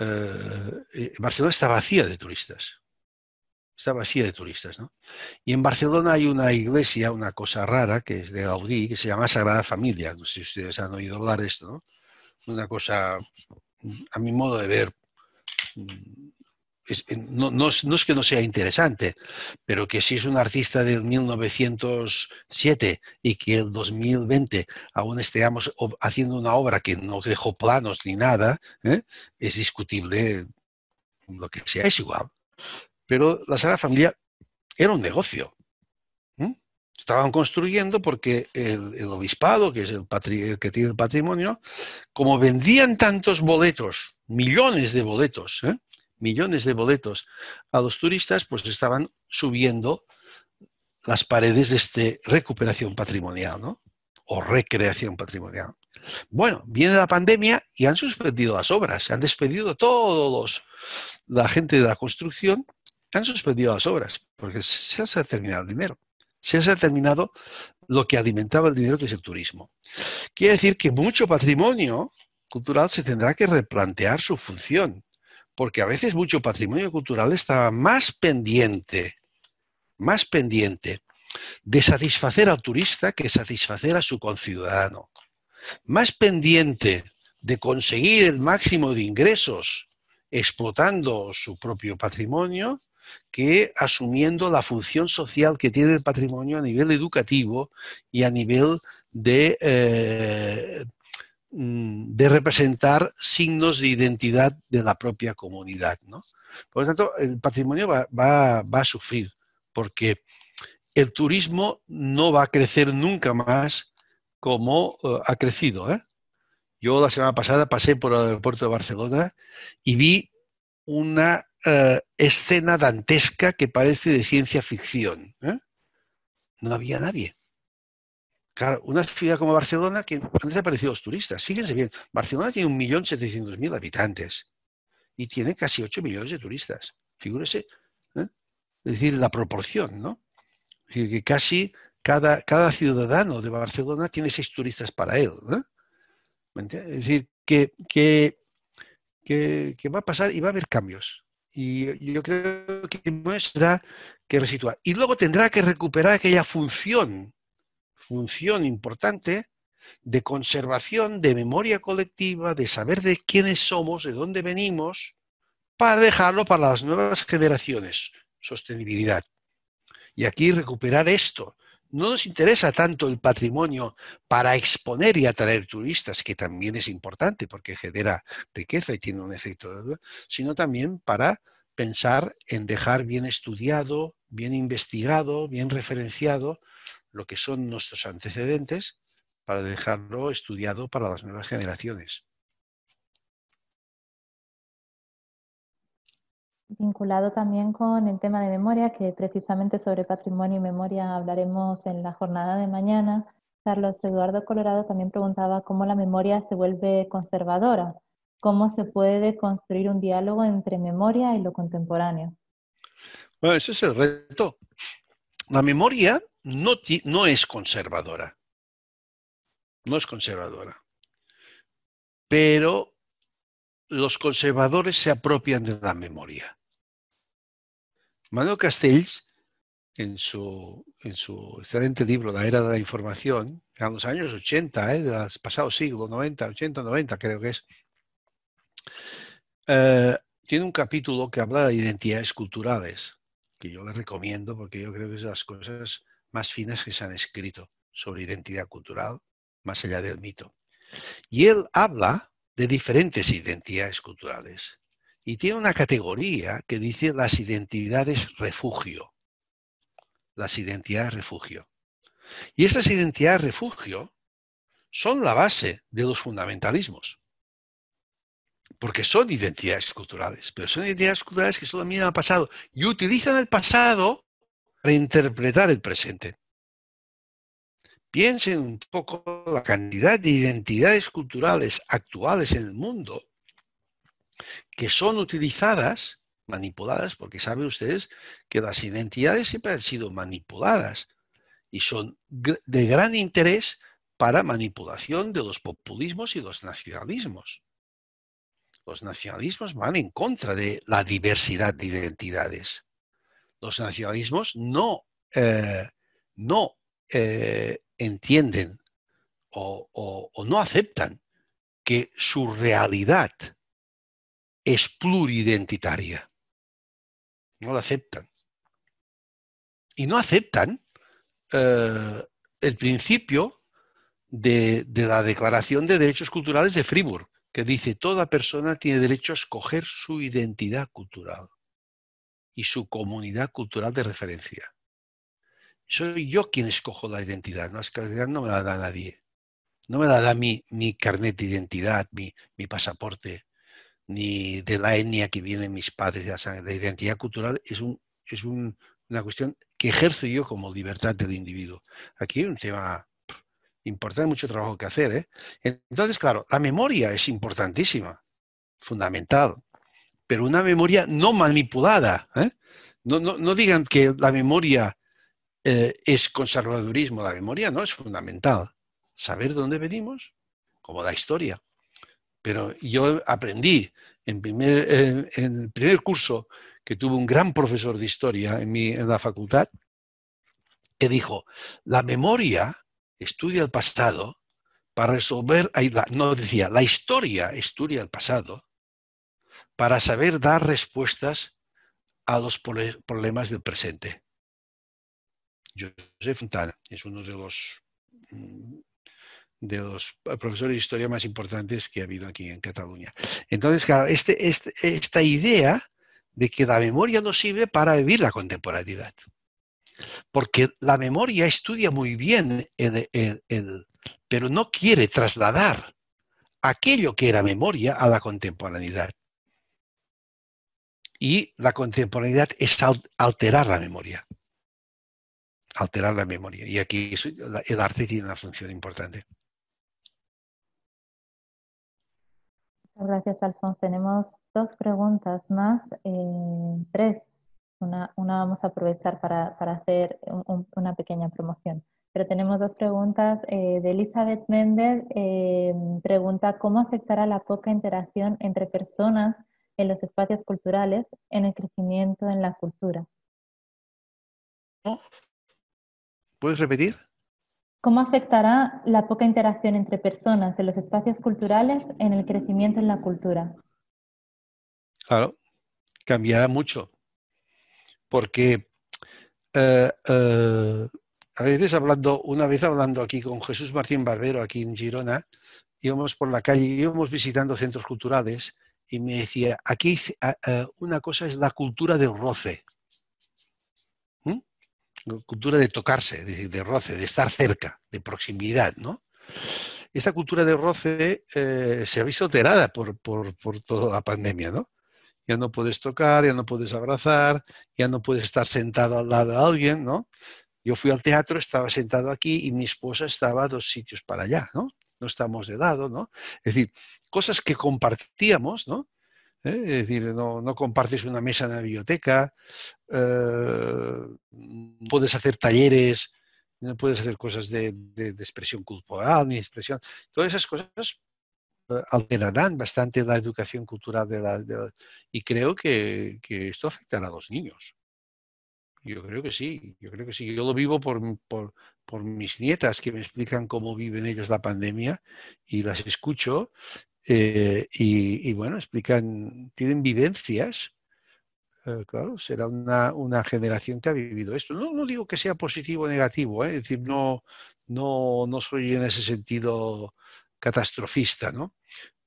Eh, Barcelona está vacía de turistas. Está vacía de turistas, ¿no? Y en Barcelona hay una iglesia, una cosa rara, que es de Gaudí, que se llama Sagrada Familia. No sé si ustedes han oído hablar de esto, ¿no? Una cosa, a mi modo de ver, mm, eh, no, es, que no sea interesante, pero que si es un artista de 1907 y que en 2020 aún estemos haciendo una obra que no dejó planos ni nada, ¿eh? es discutible lo que sea, es igual. Pero la sala Familia era un negocio. Estaban construyendo porque el, obispado, que es el, que tiene el patrimonio, como vendían tantos boletos, millones de boletos, ¿eh? millones de boletos a los turistas, pues estaban subiendo las paredes de este recuperación patrimonial, ¿no? O recreación patrimonial. Bueno, viene la pandemia y han suspendido las obras, se han despedido todos la gente de la construcción, han suspendido las obras, porque se, se ha terminado el dinero, se ha terminado lo que alimentaba el dinero, que es el turismo. Quiere decir que mucho patrimonio cultural se tendrá que replantear su función, porque a veces mucho patrimonio cultural está más pendiente, más pendiente de satisfacer al turista que satisfacer a su conciudadano, más pendiente de conseguir el máximo de ingresos explotando su propio patrimonio que asumiendo la función social que tiene el patrimonio a nivel educativo y a nivel de eh, Mm, de representar signos de identidad de la propia comunidad. ¿no? Por lo tanto, el patrimonio va, a sufrir, porque el turismo no va a crecer nunca más como eh, ha crecido. ¿eh? Yo la semana pasada pasé por el aeropuerto de Barcelona y vi una eh, escena dantesca que parece de ciencia ficción. No había nadie. Claro, una ciudad como Barcelona que han desaparecido los turistas. Fíjense bien, Barcelona tiene 1.700.000 habitantes y tiene casi 8 millones de turistas. Figúrese. ¿eh? Es decir, la proporción, ¿no? Es decir, que casi cada, ciudadano de Barcelona tiene 6 turistas para él. Es decir, que, que, va a pasar y va a haber cambios. Y yo creo que muestra que resituar. Y luego tendrá que recuperar aquella función función importante de conservación, de memoria colectiva, de saber de quiénes somos, de dónde venimos, para dejarlo para las nuevas generaciones. Sostenibilidad. Y aquí recuperar esto. No nos interesa tanto el patrimonio para exponer y atraer turistas, que también es importante porque genera riqueza y tiene un efecto, sino también para pensar en dejar bien estudiado, bien investigado, bien referenciado lo que son nuestros antecedentes para dejarlo estudiado para las nuevas generaciones. Vinculado también con el tema de memoria, que precisamente sobre patrimonio y memoria hablaremos en la jornada de mañana, Carlos Eduardo Colorado también preguntaba cómo la memoria se vuelve conservadora, cómo se puede construir un diálogo entre memoria y lo contemporáneo. Bueno, ese es el reto. La memoria no, es conservadora. No es conservadora. Pero los conservadores se apropian de la memoria. Manuel Castells, en su, excelente libro La Era de la Información, en los años 80, eh, del los pasados 90, 80, 90 creo que es, eh, tiene un capítulo que habla de identidades culturales, que yo le recomiendo porque yo creo que es las cosas más finas que se han escrito sobre identidad cultural más allá del mito. Y él habla de diferentes identidades culturales. Y tiene una categoría que dice las identidades refugio. Las identidades refugio. Y estas identidades refugio son la base de los fundamentalismos. Porque son identidades culturales, pero son identidades culturales que solo miran al pasado y utilizan el pasado reinterpretar el presente. Piensen un poco la cantidad de identidades culturales actuales en el mundo que son utilizadas, manipuladas, porque saben ustedes que las identidades siempre han sido manipuladas y son de gran interés para manipulación de los populismos y los nacionalismos. Los nacionalismos van en contra de la diversidad de identidades los nacionalismos no, eh, no eh, entienden o, no aceptan que su realidad es pluridentitaria. No la aceptan. Y no aceptan eh, el principio de, de la Declaración de Derechos Culturales de Friburg, que dice toda persona tiene derecho a escoger su identidad cultural y su comunidad cultural de referencia. Soy yo quien escojo la identidad, la identidad no me la da nadie. No me la da mi, carnet de identidad, mi, pasaporte, ni de la etnia que vienen mis padres. de la identidad cultural es, es una cuestión que ejerzo yo como libertad del individuo. Aquí hay un tema importante, mucho trabajo que hacer. ¿eh? Entonces, claro, la memoria es importantísima, fundamental pero una memoria no manipulada. ¿eh? No, digan que la memoria eh, es conservadurismo, la memoria no, es fundamental. Saber dónde venimos, como la historia. Pero yo aprendí en, primer, eh, en el primer curso que tuve un gran profesor de historia en, mi, en la facultad, que dijo, la memoria estudia el pasado para resolver, no decía, la historia estudia el pasado para saber dar respuestas a los problemas del presente. José Fontana es uno de los, mm, de los profesores de historia más importantes que ha habido aquí en Cataluña. Entonces, claro, este, este, esta idea de que la memoria no sirve para vivir la contemporaneidad. Porque la memoria estudia muy bien pero no quiere trasladar aquello que era memoria a la contemporaneidad. Y la contemporaneidad es alterar la memoria. Alterar la memoria. Y aquí el arte tiene una función importante. Gracias, Alfonso. Tenemos dos preguntas más, eh, tres. Una, vamos a aprovechar para, hacer una pequeña promoción. Pero tenemos dos preguntas eh, de Elizabeth Méndez. Eh, pregunta, ¿cómo afectará la poca interacción entre personas en los espacios culturales, en el crecimiento en la cultura. ¿Puedes repetir? ¿Cómo afectará la poca interacción entre personas en los espacios culturales en el crecimiento en la cultura? Claro, cambiará mucho, porque eh, eh, a veces hablando, una vez hablando aquí con Jesús Martín Barbero, aquí en Girona, íbamos por la calle, íbamos visitando centros culturales y me decía, aquí ah, ah, una cosa es la cultura de roce, ¿Mm? cultura de tocarse, de, roce, de estar cerca, de proximidad, ¿no? Esta cultura de roce eh, se ha visto alterada por, toda la pandemia, ¿no? ya no puedes tocar, ya no puedes abrazar, ya no puedes estar sentado al lado de alguien, ¿no? Yo fui al teatro, estaba sentado aquí y mi esposa estaba a dos sitios para allá, ¿no? No estamos de lado, ¿no? Es decir, cosas que compartíamos, ¿no? ¿Eh? Es decir, no, compartes una mesa en la biblioteca, eh, puedes hacer talleres, no ¿eh? puedes hacer cosas de, expresión cultural, ni expresión. Todas esas cosas eh, alterarán bastante la educación cultural de la, y creo que, esto afectará a los niños. Yo creo que sí, yo creo que sí. Yo lo vivo por, por mis nietas que me explican cómo viven ellos la pandemia y las escucho eh, y, bueno, explican, tienen vivencias. Eh, claro, será una, generación que ha vivido esto. No, digo que sea positivo o negativo, ¿eh? es decir, no, no, soy en ese sentido catastrofista,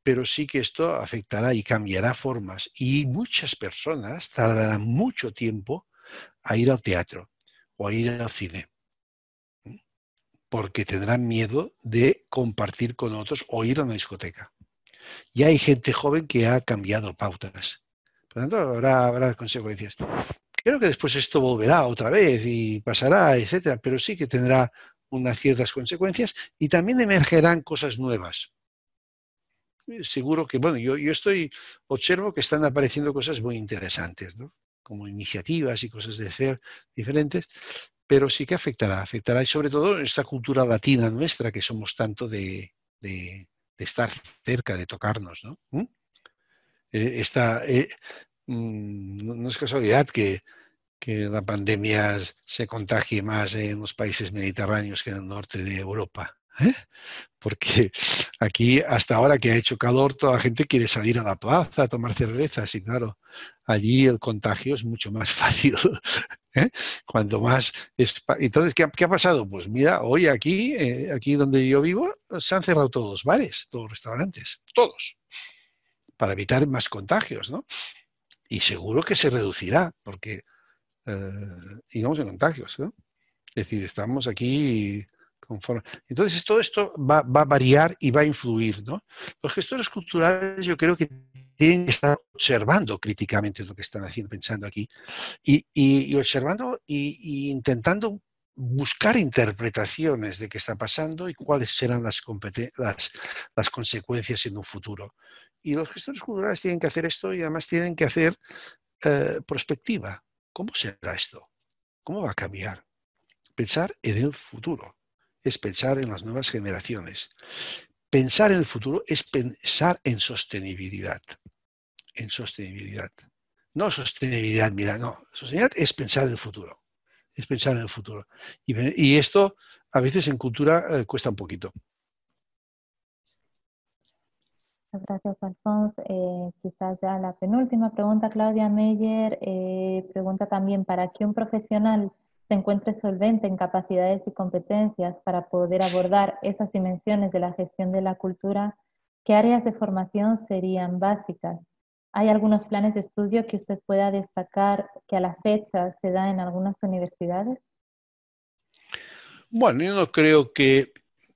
Pero sí que esto afectará y cambiará formas. Y muchas personas tardarán mucho tiempo a ir al teatro o a ir al cine porque tendrán miedo de compartir con otros o ir a una discoteca y hay gente joven que ha cambiado pautas. Por lo tanto, habrá, habrá consecuencias. Creo que después esto volverá otra vez y pasará, etcétera, pero sí que tendrá unas ciertas consecuencias y también emergerán cosas nuevas. Seguro que, bueno, yo, yo estoy, observo que están apareciendo cosas muy interesantes, ¿no? como iniciativas y cosas de hacer diferentes, pero sí que afectará, afectará, y sobre todo esta cultura latina nuestra que somos tanto de de estar cerca, de tocarnos. ¿Mm? Eh, eh, mm, ¿no? no es casualidad que, que, la pandemia se contagie más en los países mediterráneos que en el norte de Europa. ¿eh? Porque aquí, hasta ahora que ha hecho calor, toda la gente quiere salir a la plaza a tomar cervezas y claro, allí el contagio es mucho más fácil ¿eh? Cuanto más... Entonces, ¿qué ha, pasado? Pues mira, hoy aquí, eh, aquí donde yo vivo, se han cerrado todos los bares, todos los restaurantes, todos, para evitar más contagios, ¿no? Y seguro que se reducirá, porque vamos eh, en contagios, ¿no? Es decir, estamos aquí... Conforme. Entonces, todo esto va, va, a variar y va a influir, ¿no? Los gestores culturales yo creo que tienen que estar observando críticamente lo que están haciendo, pensando aquí, y, observando y, intentando buscar interpretaciones de qué está pasando y cuáles serán las, consecuencias en un futuro. Y los gestores culturales tienen que hacer esto y además tienen que hacer perspectiva. Eh, prospectiva. ¿Cómo será esto? ¿Cómo va a cambiar? Pensar en el futuro es pensar en las nuevas generaciones. Pensar en el futuro es pensar en sostenibilidad. En sostenibilidad. No sostenibilidad, mira, no. Sostenibilidad es pensar en el futuro. Es pensar en el futuro. Y, esto a veces en cultura eh, cuesta un poquito. Gracias, Alfonso. Eh, quizás ya la penúltima pregunta, Claudia Meyer, eh, pregunta también, ¿para qué un profesional se encuentre solvente en capacidades y competencias para poder abordar esas dimensiones de la gestión de la cultura, ¿qué áreas de formación serían básicas? ¿Hay algunos planes de estudio que usted pueda destacar que a la fecha se da en algunas universidades? Bueno, yo no creo que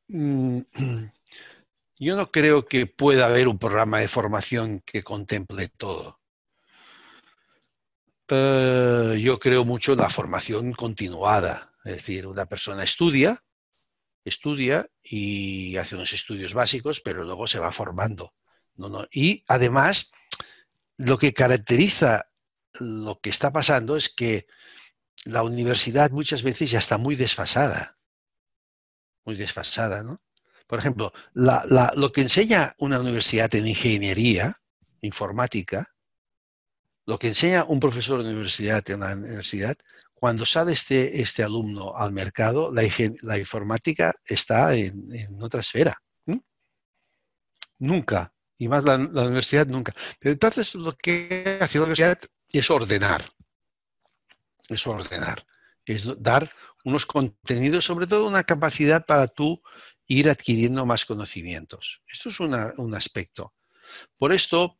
mm, yo no creo que pueda haber un programa de formación que contemple todo yo creo mucho en la formación continuada. Es decir, una persona estudia, estudia y hace unos estudios básicos, pero luego se va formando. Y además, lo que caracteriza lo que está pasando es que la universidad muchas veces ya está muy desfasada. Muy desfasada, ¿no? Por ejemplo, lo que enseña una universidad en ingeniería informática lo que enseña un profesor de universidad en la universidad, cuando sale este, este alumno al mercado, la, informática está en, otra esfera. Nunca, y más la, universidad nunca. Pero entonces lo que hace la universidad es ordenar, es ordenar, es dar unos contenidos, sobre todo una capacidad para tú ir adquiriendo más conocimientos. Esto es un aspecto. Por esto,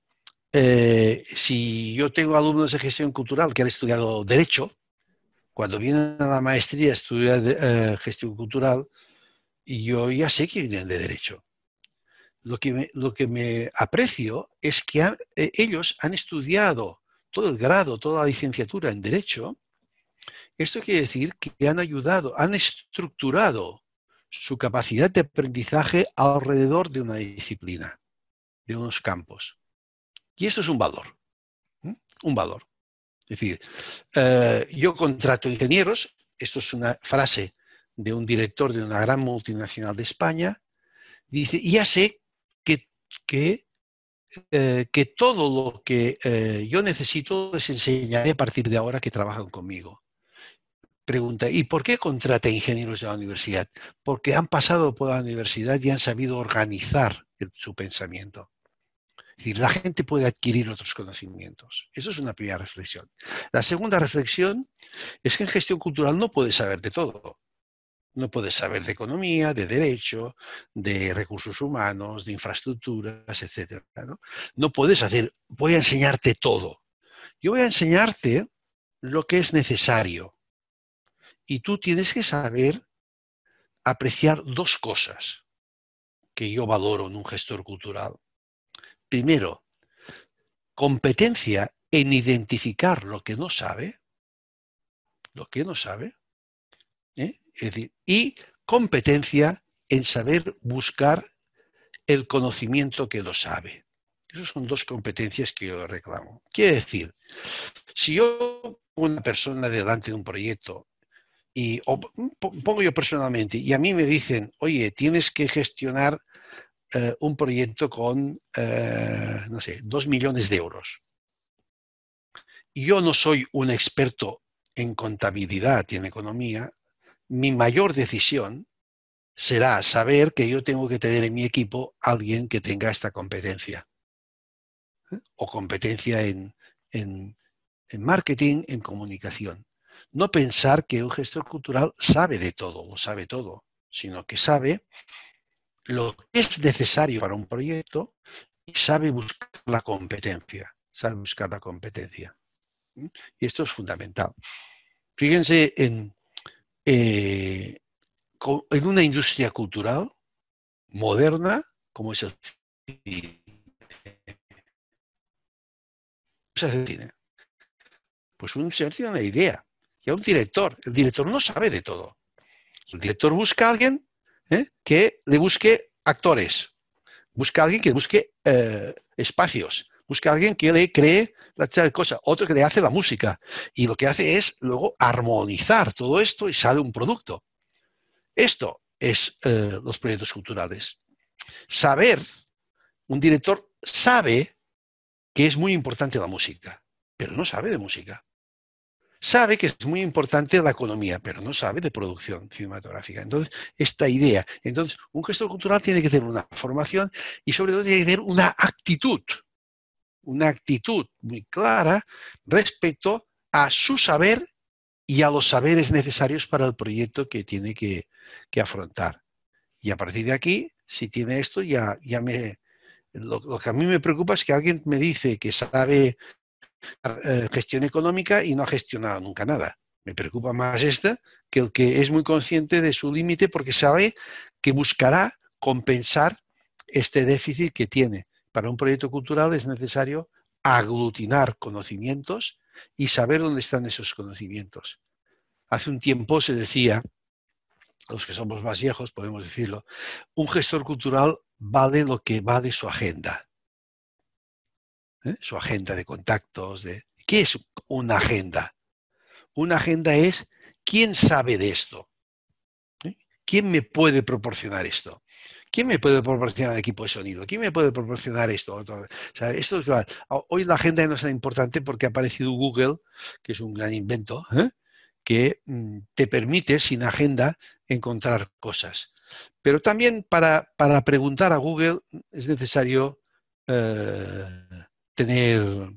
eh, si yo tengo alumnos de gestión cultural que han estudiado Derecho, cuando vienen a la maestría a estudiar eh, gestión cultural, yo ya sé que vienen de Derecho. Lo que me, aprecio es que eh, ellos han estudiado todo el grado, toda la licenciatura en Derecho. Esto quiere decir que han ayudado, han estructurado su capacidad de aprendizaje alrededor de una disciplina, de unos campos. Y esto es un valor. Un valor. Es decir, eh, yo contrato ingenieros, esto es una frase de un director de una gran multinacional de España, dice, ya sé que, que, eh, todo lo que eh, yo necesito les enseñaré a partir de ahora que trabajan conmigo. Pregunta, ¿y por qué contrata ingenieros de la universidad? Porque han pasado por la universidad y han sabido organizar su pensamiento decir, la gente puede adquirir otros conocimientos. Eso es una primera reflexión. La segunda reflexión es que en gestión cultural no puedes saber de todo. No puedes saber de economía, de derecho, de recursos humanos, de infraestructuras, etc. no puedes hacer, voy a enseñarte todo. Yo voy a enseñarte lo que es necesario. Y tú tienes que saber apreciar dos cosas que yo valoro en un gestor cultural. Primero, competencia en identificar lo que no sabe, lo que no sabe, ¿eh? y competencia en saber buscar el conocimiento que lo sabe. Esas son dos competencias que yo reclamo. Quiere decir, si yo una persona delante de un proyecto y pongo yo personalmente y a mí me dicen, oye, tienes que gestionar eh, un proyecto con, eh, no sé, dos millones de euros. Yo no soy un experto en contabilidad y en economía. Mi mayor decisión será saber que yo tengo que tener en mi equipo alguien que tenga esta competencia. ¿eh? O competencia en, en, marketing, en comunicación. No pensar que un gestor cultural sabe de todo, o sabe todo, sino que sabe lo que es necesario para un proyecto y sabe buscar la competencia, sabe buscar la competencia. Y esto es fundamental. Fíjense en, eh, en una industria cultural moderna como es el cine. Pues un señor tiene una idea, a un director. El director no sabe de todo. El director busca a alguien ¿eh? que le busque actores, busque a alguien que le busque eh, espacios, busque a alguien que le cree la cosa, otro que le hace la música. Y lo que hace es luego armonizar todo esto y sale un producto. Esto es eh, los proyectos culturales. Saber, un director sabe que es muy importante la música, pero no sabe de música sabe que es muy importante la economía, pero no sabe de producción cinematográfica. Entonces, esta idea. Entonces, un gestor cultural tiene que tener una formación y sobre todo tiene que tener una actitud, una actitud muy clara respecto a su saber y a los saberes necesarios para el proyecto que tiene que, afrontar. Y a partir de aquí, si tiene esto, ya, ya me... lo que a mí me preocupa es que alguien me dice que sabe eh, gestión económica y no ha gestionado nunca nada. Me preocupa más esta que el que es muy consciente de su límite porque sabe que buscará compensar este déficit que tiene. Para un proyecto cultural es necesario aglutinar conocimientos y saber dónde están esos conocimientos. Hace un tiempo se decía, los que somos más viejos podemos decirlo, un gestor cultural vale lo que va de su agenda. ¿eh? su agenda de contactos. De... ¿Qué es una agenda? Una agenda es quién sabe de esto. ¿Eh? ¿Quién me puede proporcionar esto? ¿Quién me puede proporcionar equipo de sonido? ¿Quién me puede proporcionar esto? Ah, hoy la agenda no es tan importante porque ha aparecido Google, que es un gran invento, ¿eh? que mm, te permite sin agenda encontrar cosas. Pero también para, preguntar a Google es necesario tener,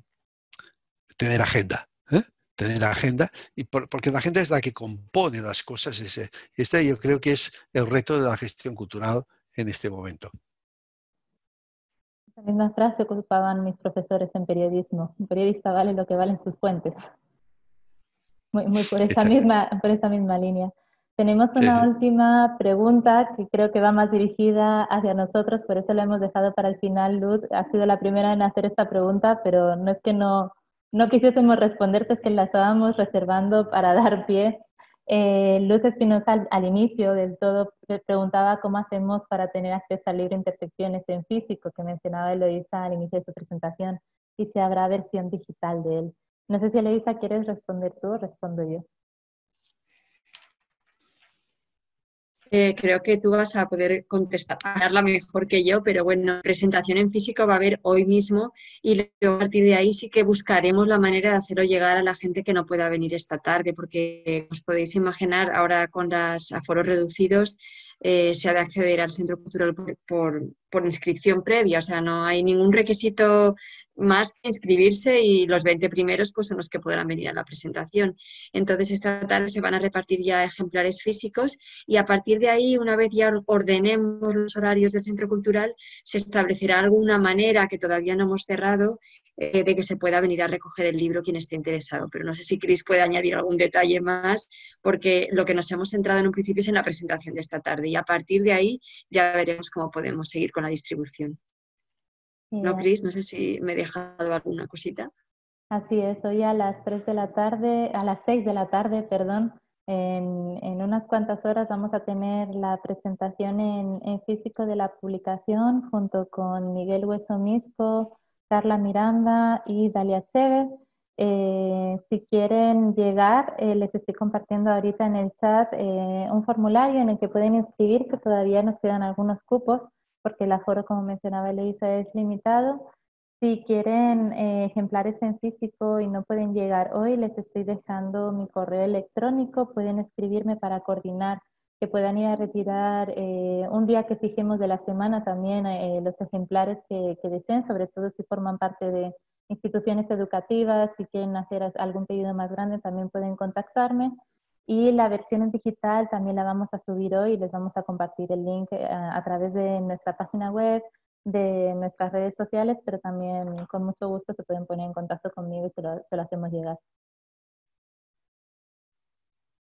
tener agenda. ¿eh? Tener agenda, y porque la agenda es la que compone las cosas. Ese, este yo creo que es el reto de la gestión cultural en este momento. La misma frase ocupaban mis profesores en periodismo. Un periodista vale lo que valen sus fuentes. Muy, por, esta misma, por esa misma línea. Tenemos una última pregunta que creo que va más dirigida hacia nosotros, por eso la hemos dejado para el final, Luz. Ha sido la primera en hacer esta pregunta, pero no es que no, no quisiésemos responderte, es que la estábamos reservando para dar pie. Eh, Luz Espinosa al, inicio del todo preguntaba cómo hacemos para tener acceso al libro Intersecciones en físico, que mencionaba Eloisa al inicio de su presentación, y si habrá versión digital de él. No sé si Eloisa quieres responder tú o respondo yo. Eh, creo que tú vas a poder contestarla mejor que yo, pero bueno, presentación en físico va a haber hoy mismo y a partir de ahí sí que buscaremos la manera de hacerlo llegar a la gente que no pueda venir esta tarde, porque eh, os podéis imaginar ahora con los aforos reducidos. Eh, se ha de acceder al centro cultural por, inscripción previa, o sea, no hay ningún requisito más que inscribirse y los 20 primeros pues son los que podrán venir a la presentación. Entonces esta tarde se van a repartir ya ejemplares físicos y a partir de ahí, una vez ya ordenemos los horarios del centro cultural, se establecerá alguna manera que todavía no hemos cerrado eh, de que se pueda venir a recoger el libro quien esté interesado. Pero no sé si Cris puede añadir algún detalle más porque lo que nos hemos centrado en un principio es en la presentación de esta tarde y a partir de ahí ya veremos cómo podemos seguir con la distribución. ¿No, Cris? No sé si me he dejado alguna cosita. Así es, hoy a las 3 de la tarde, a las 6 de la tarde, perdón, en, unas cuantas horas vamos a tener la presentación en, físico de la publicación junto con Miguel Hueso Misco, Carla Miranda y Dalia Chévez. Eh, si quieren llegar, eh, les estoy compartiendo ahorita en el chat eh, un formulario en el que pueden inscribirse, todavía nos quedan algunos cupos porque el aforo, como mencionaba Elisa, es limitado. Si quieren eh, ejemplares en físico y no pueden llegar hoy, les estoy dejando mi correo electrónico, pueden escribirme para coordinar que puedan ir a retirar eh, un día que fijemos de la semana también eh, los ejemplares que, deseen, sobre todo si forman parte de instituciones educativas, si quieren hacer algún pedido más grande, también pueden contactarme. Y la versión digital también la vamos a subir hoy, les vamos a compartir el link eh, a, través de nuestra página web, de nuestras redes sociales, pero también con mucho gusto se pueden poner en contacto conmigo y se lo hacemos llegar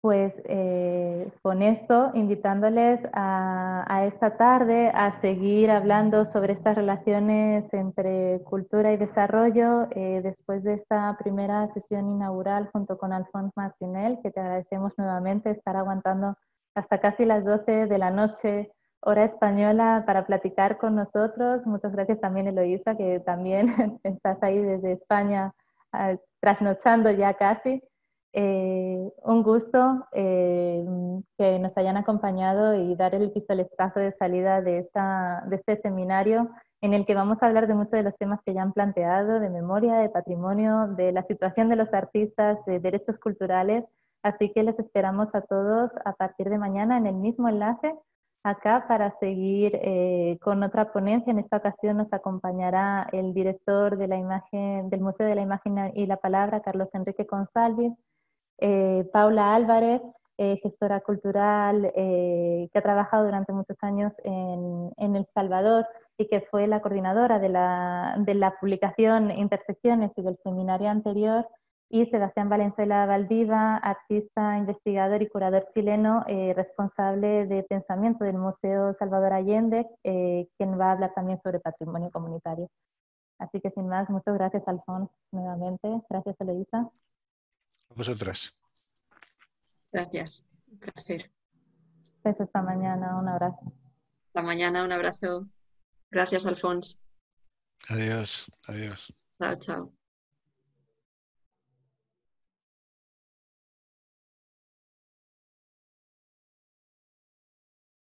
pues eh, con esto, invitándoles a, esta tarde a seguir hablando sobre estas relaciones entre cultura y desarrollo eh, después de esta primera sesión inaugural junto con Alfonso Martinel, que te agradecemos nuevamente estar aguantando hasta casi las 12 de la noche, hora española, para platicar con nosotros. Muchas gracias también, Eloísa, que también estás ahí desde España, ah, trasnochando ya casi. Eh, un gusto eh, que nos hayan acompañado y dar el pistoletazo de salida de, esta, de este seminario en el que vamos a hablar de muchos de los temas que ya han planteado, de memoria, de patrimonio, de la situación de los artistas, de derechos culturales. Así que les esperamos a todos a partir de mañana en el mismo enlace acá para seguir eh, con otra ponencia. En esta ocasión nos acompañará el director de la imagen, del Museo de la Imagen y la Palabra, Carlos Enrique González, eh, Paula Álvarez, eh, gestora cultural eh, que ha trabajado durante muchos años en, El Salvador y que fue la coordinadora de la, publicación Intersecciones y del seminario anterior, y Sebastián Valenzuela Valdiva, artista, investigador y curador chileno, responsable de pensamiento del Museo Salvador Allende, quien va a hablar también sobre patrimonio comunitario. Así que sin más, muchas gracias Alfonso nuevamente, gracias Eloisa vosotras. Gracias. Un pues hasta mañana. Un abrazo. Hasta mañana. Un abrazo. Gracias, Alfonso. Adiós. Adiós. Chao, chao.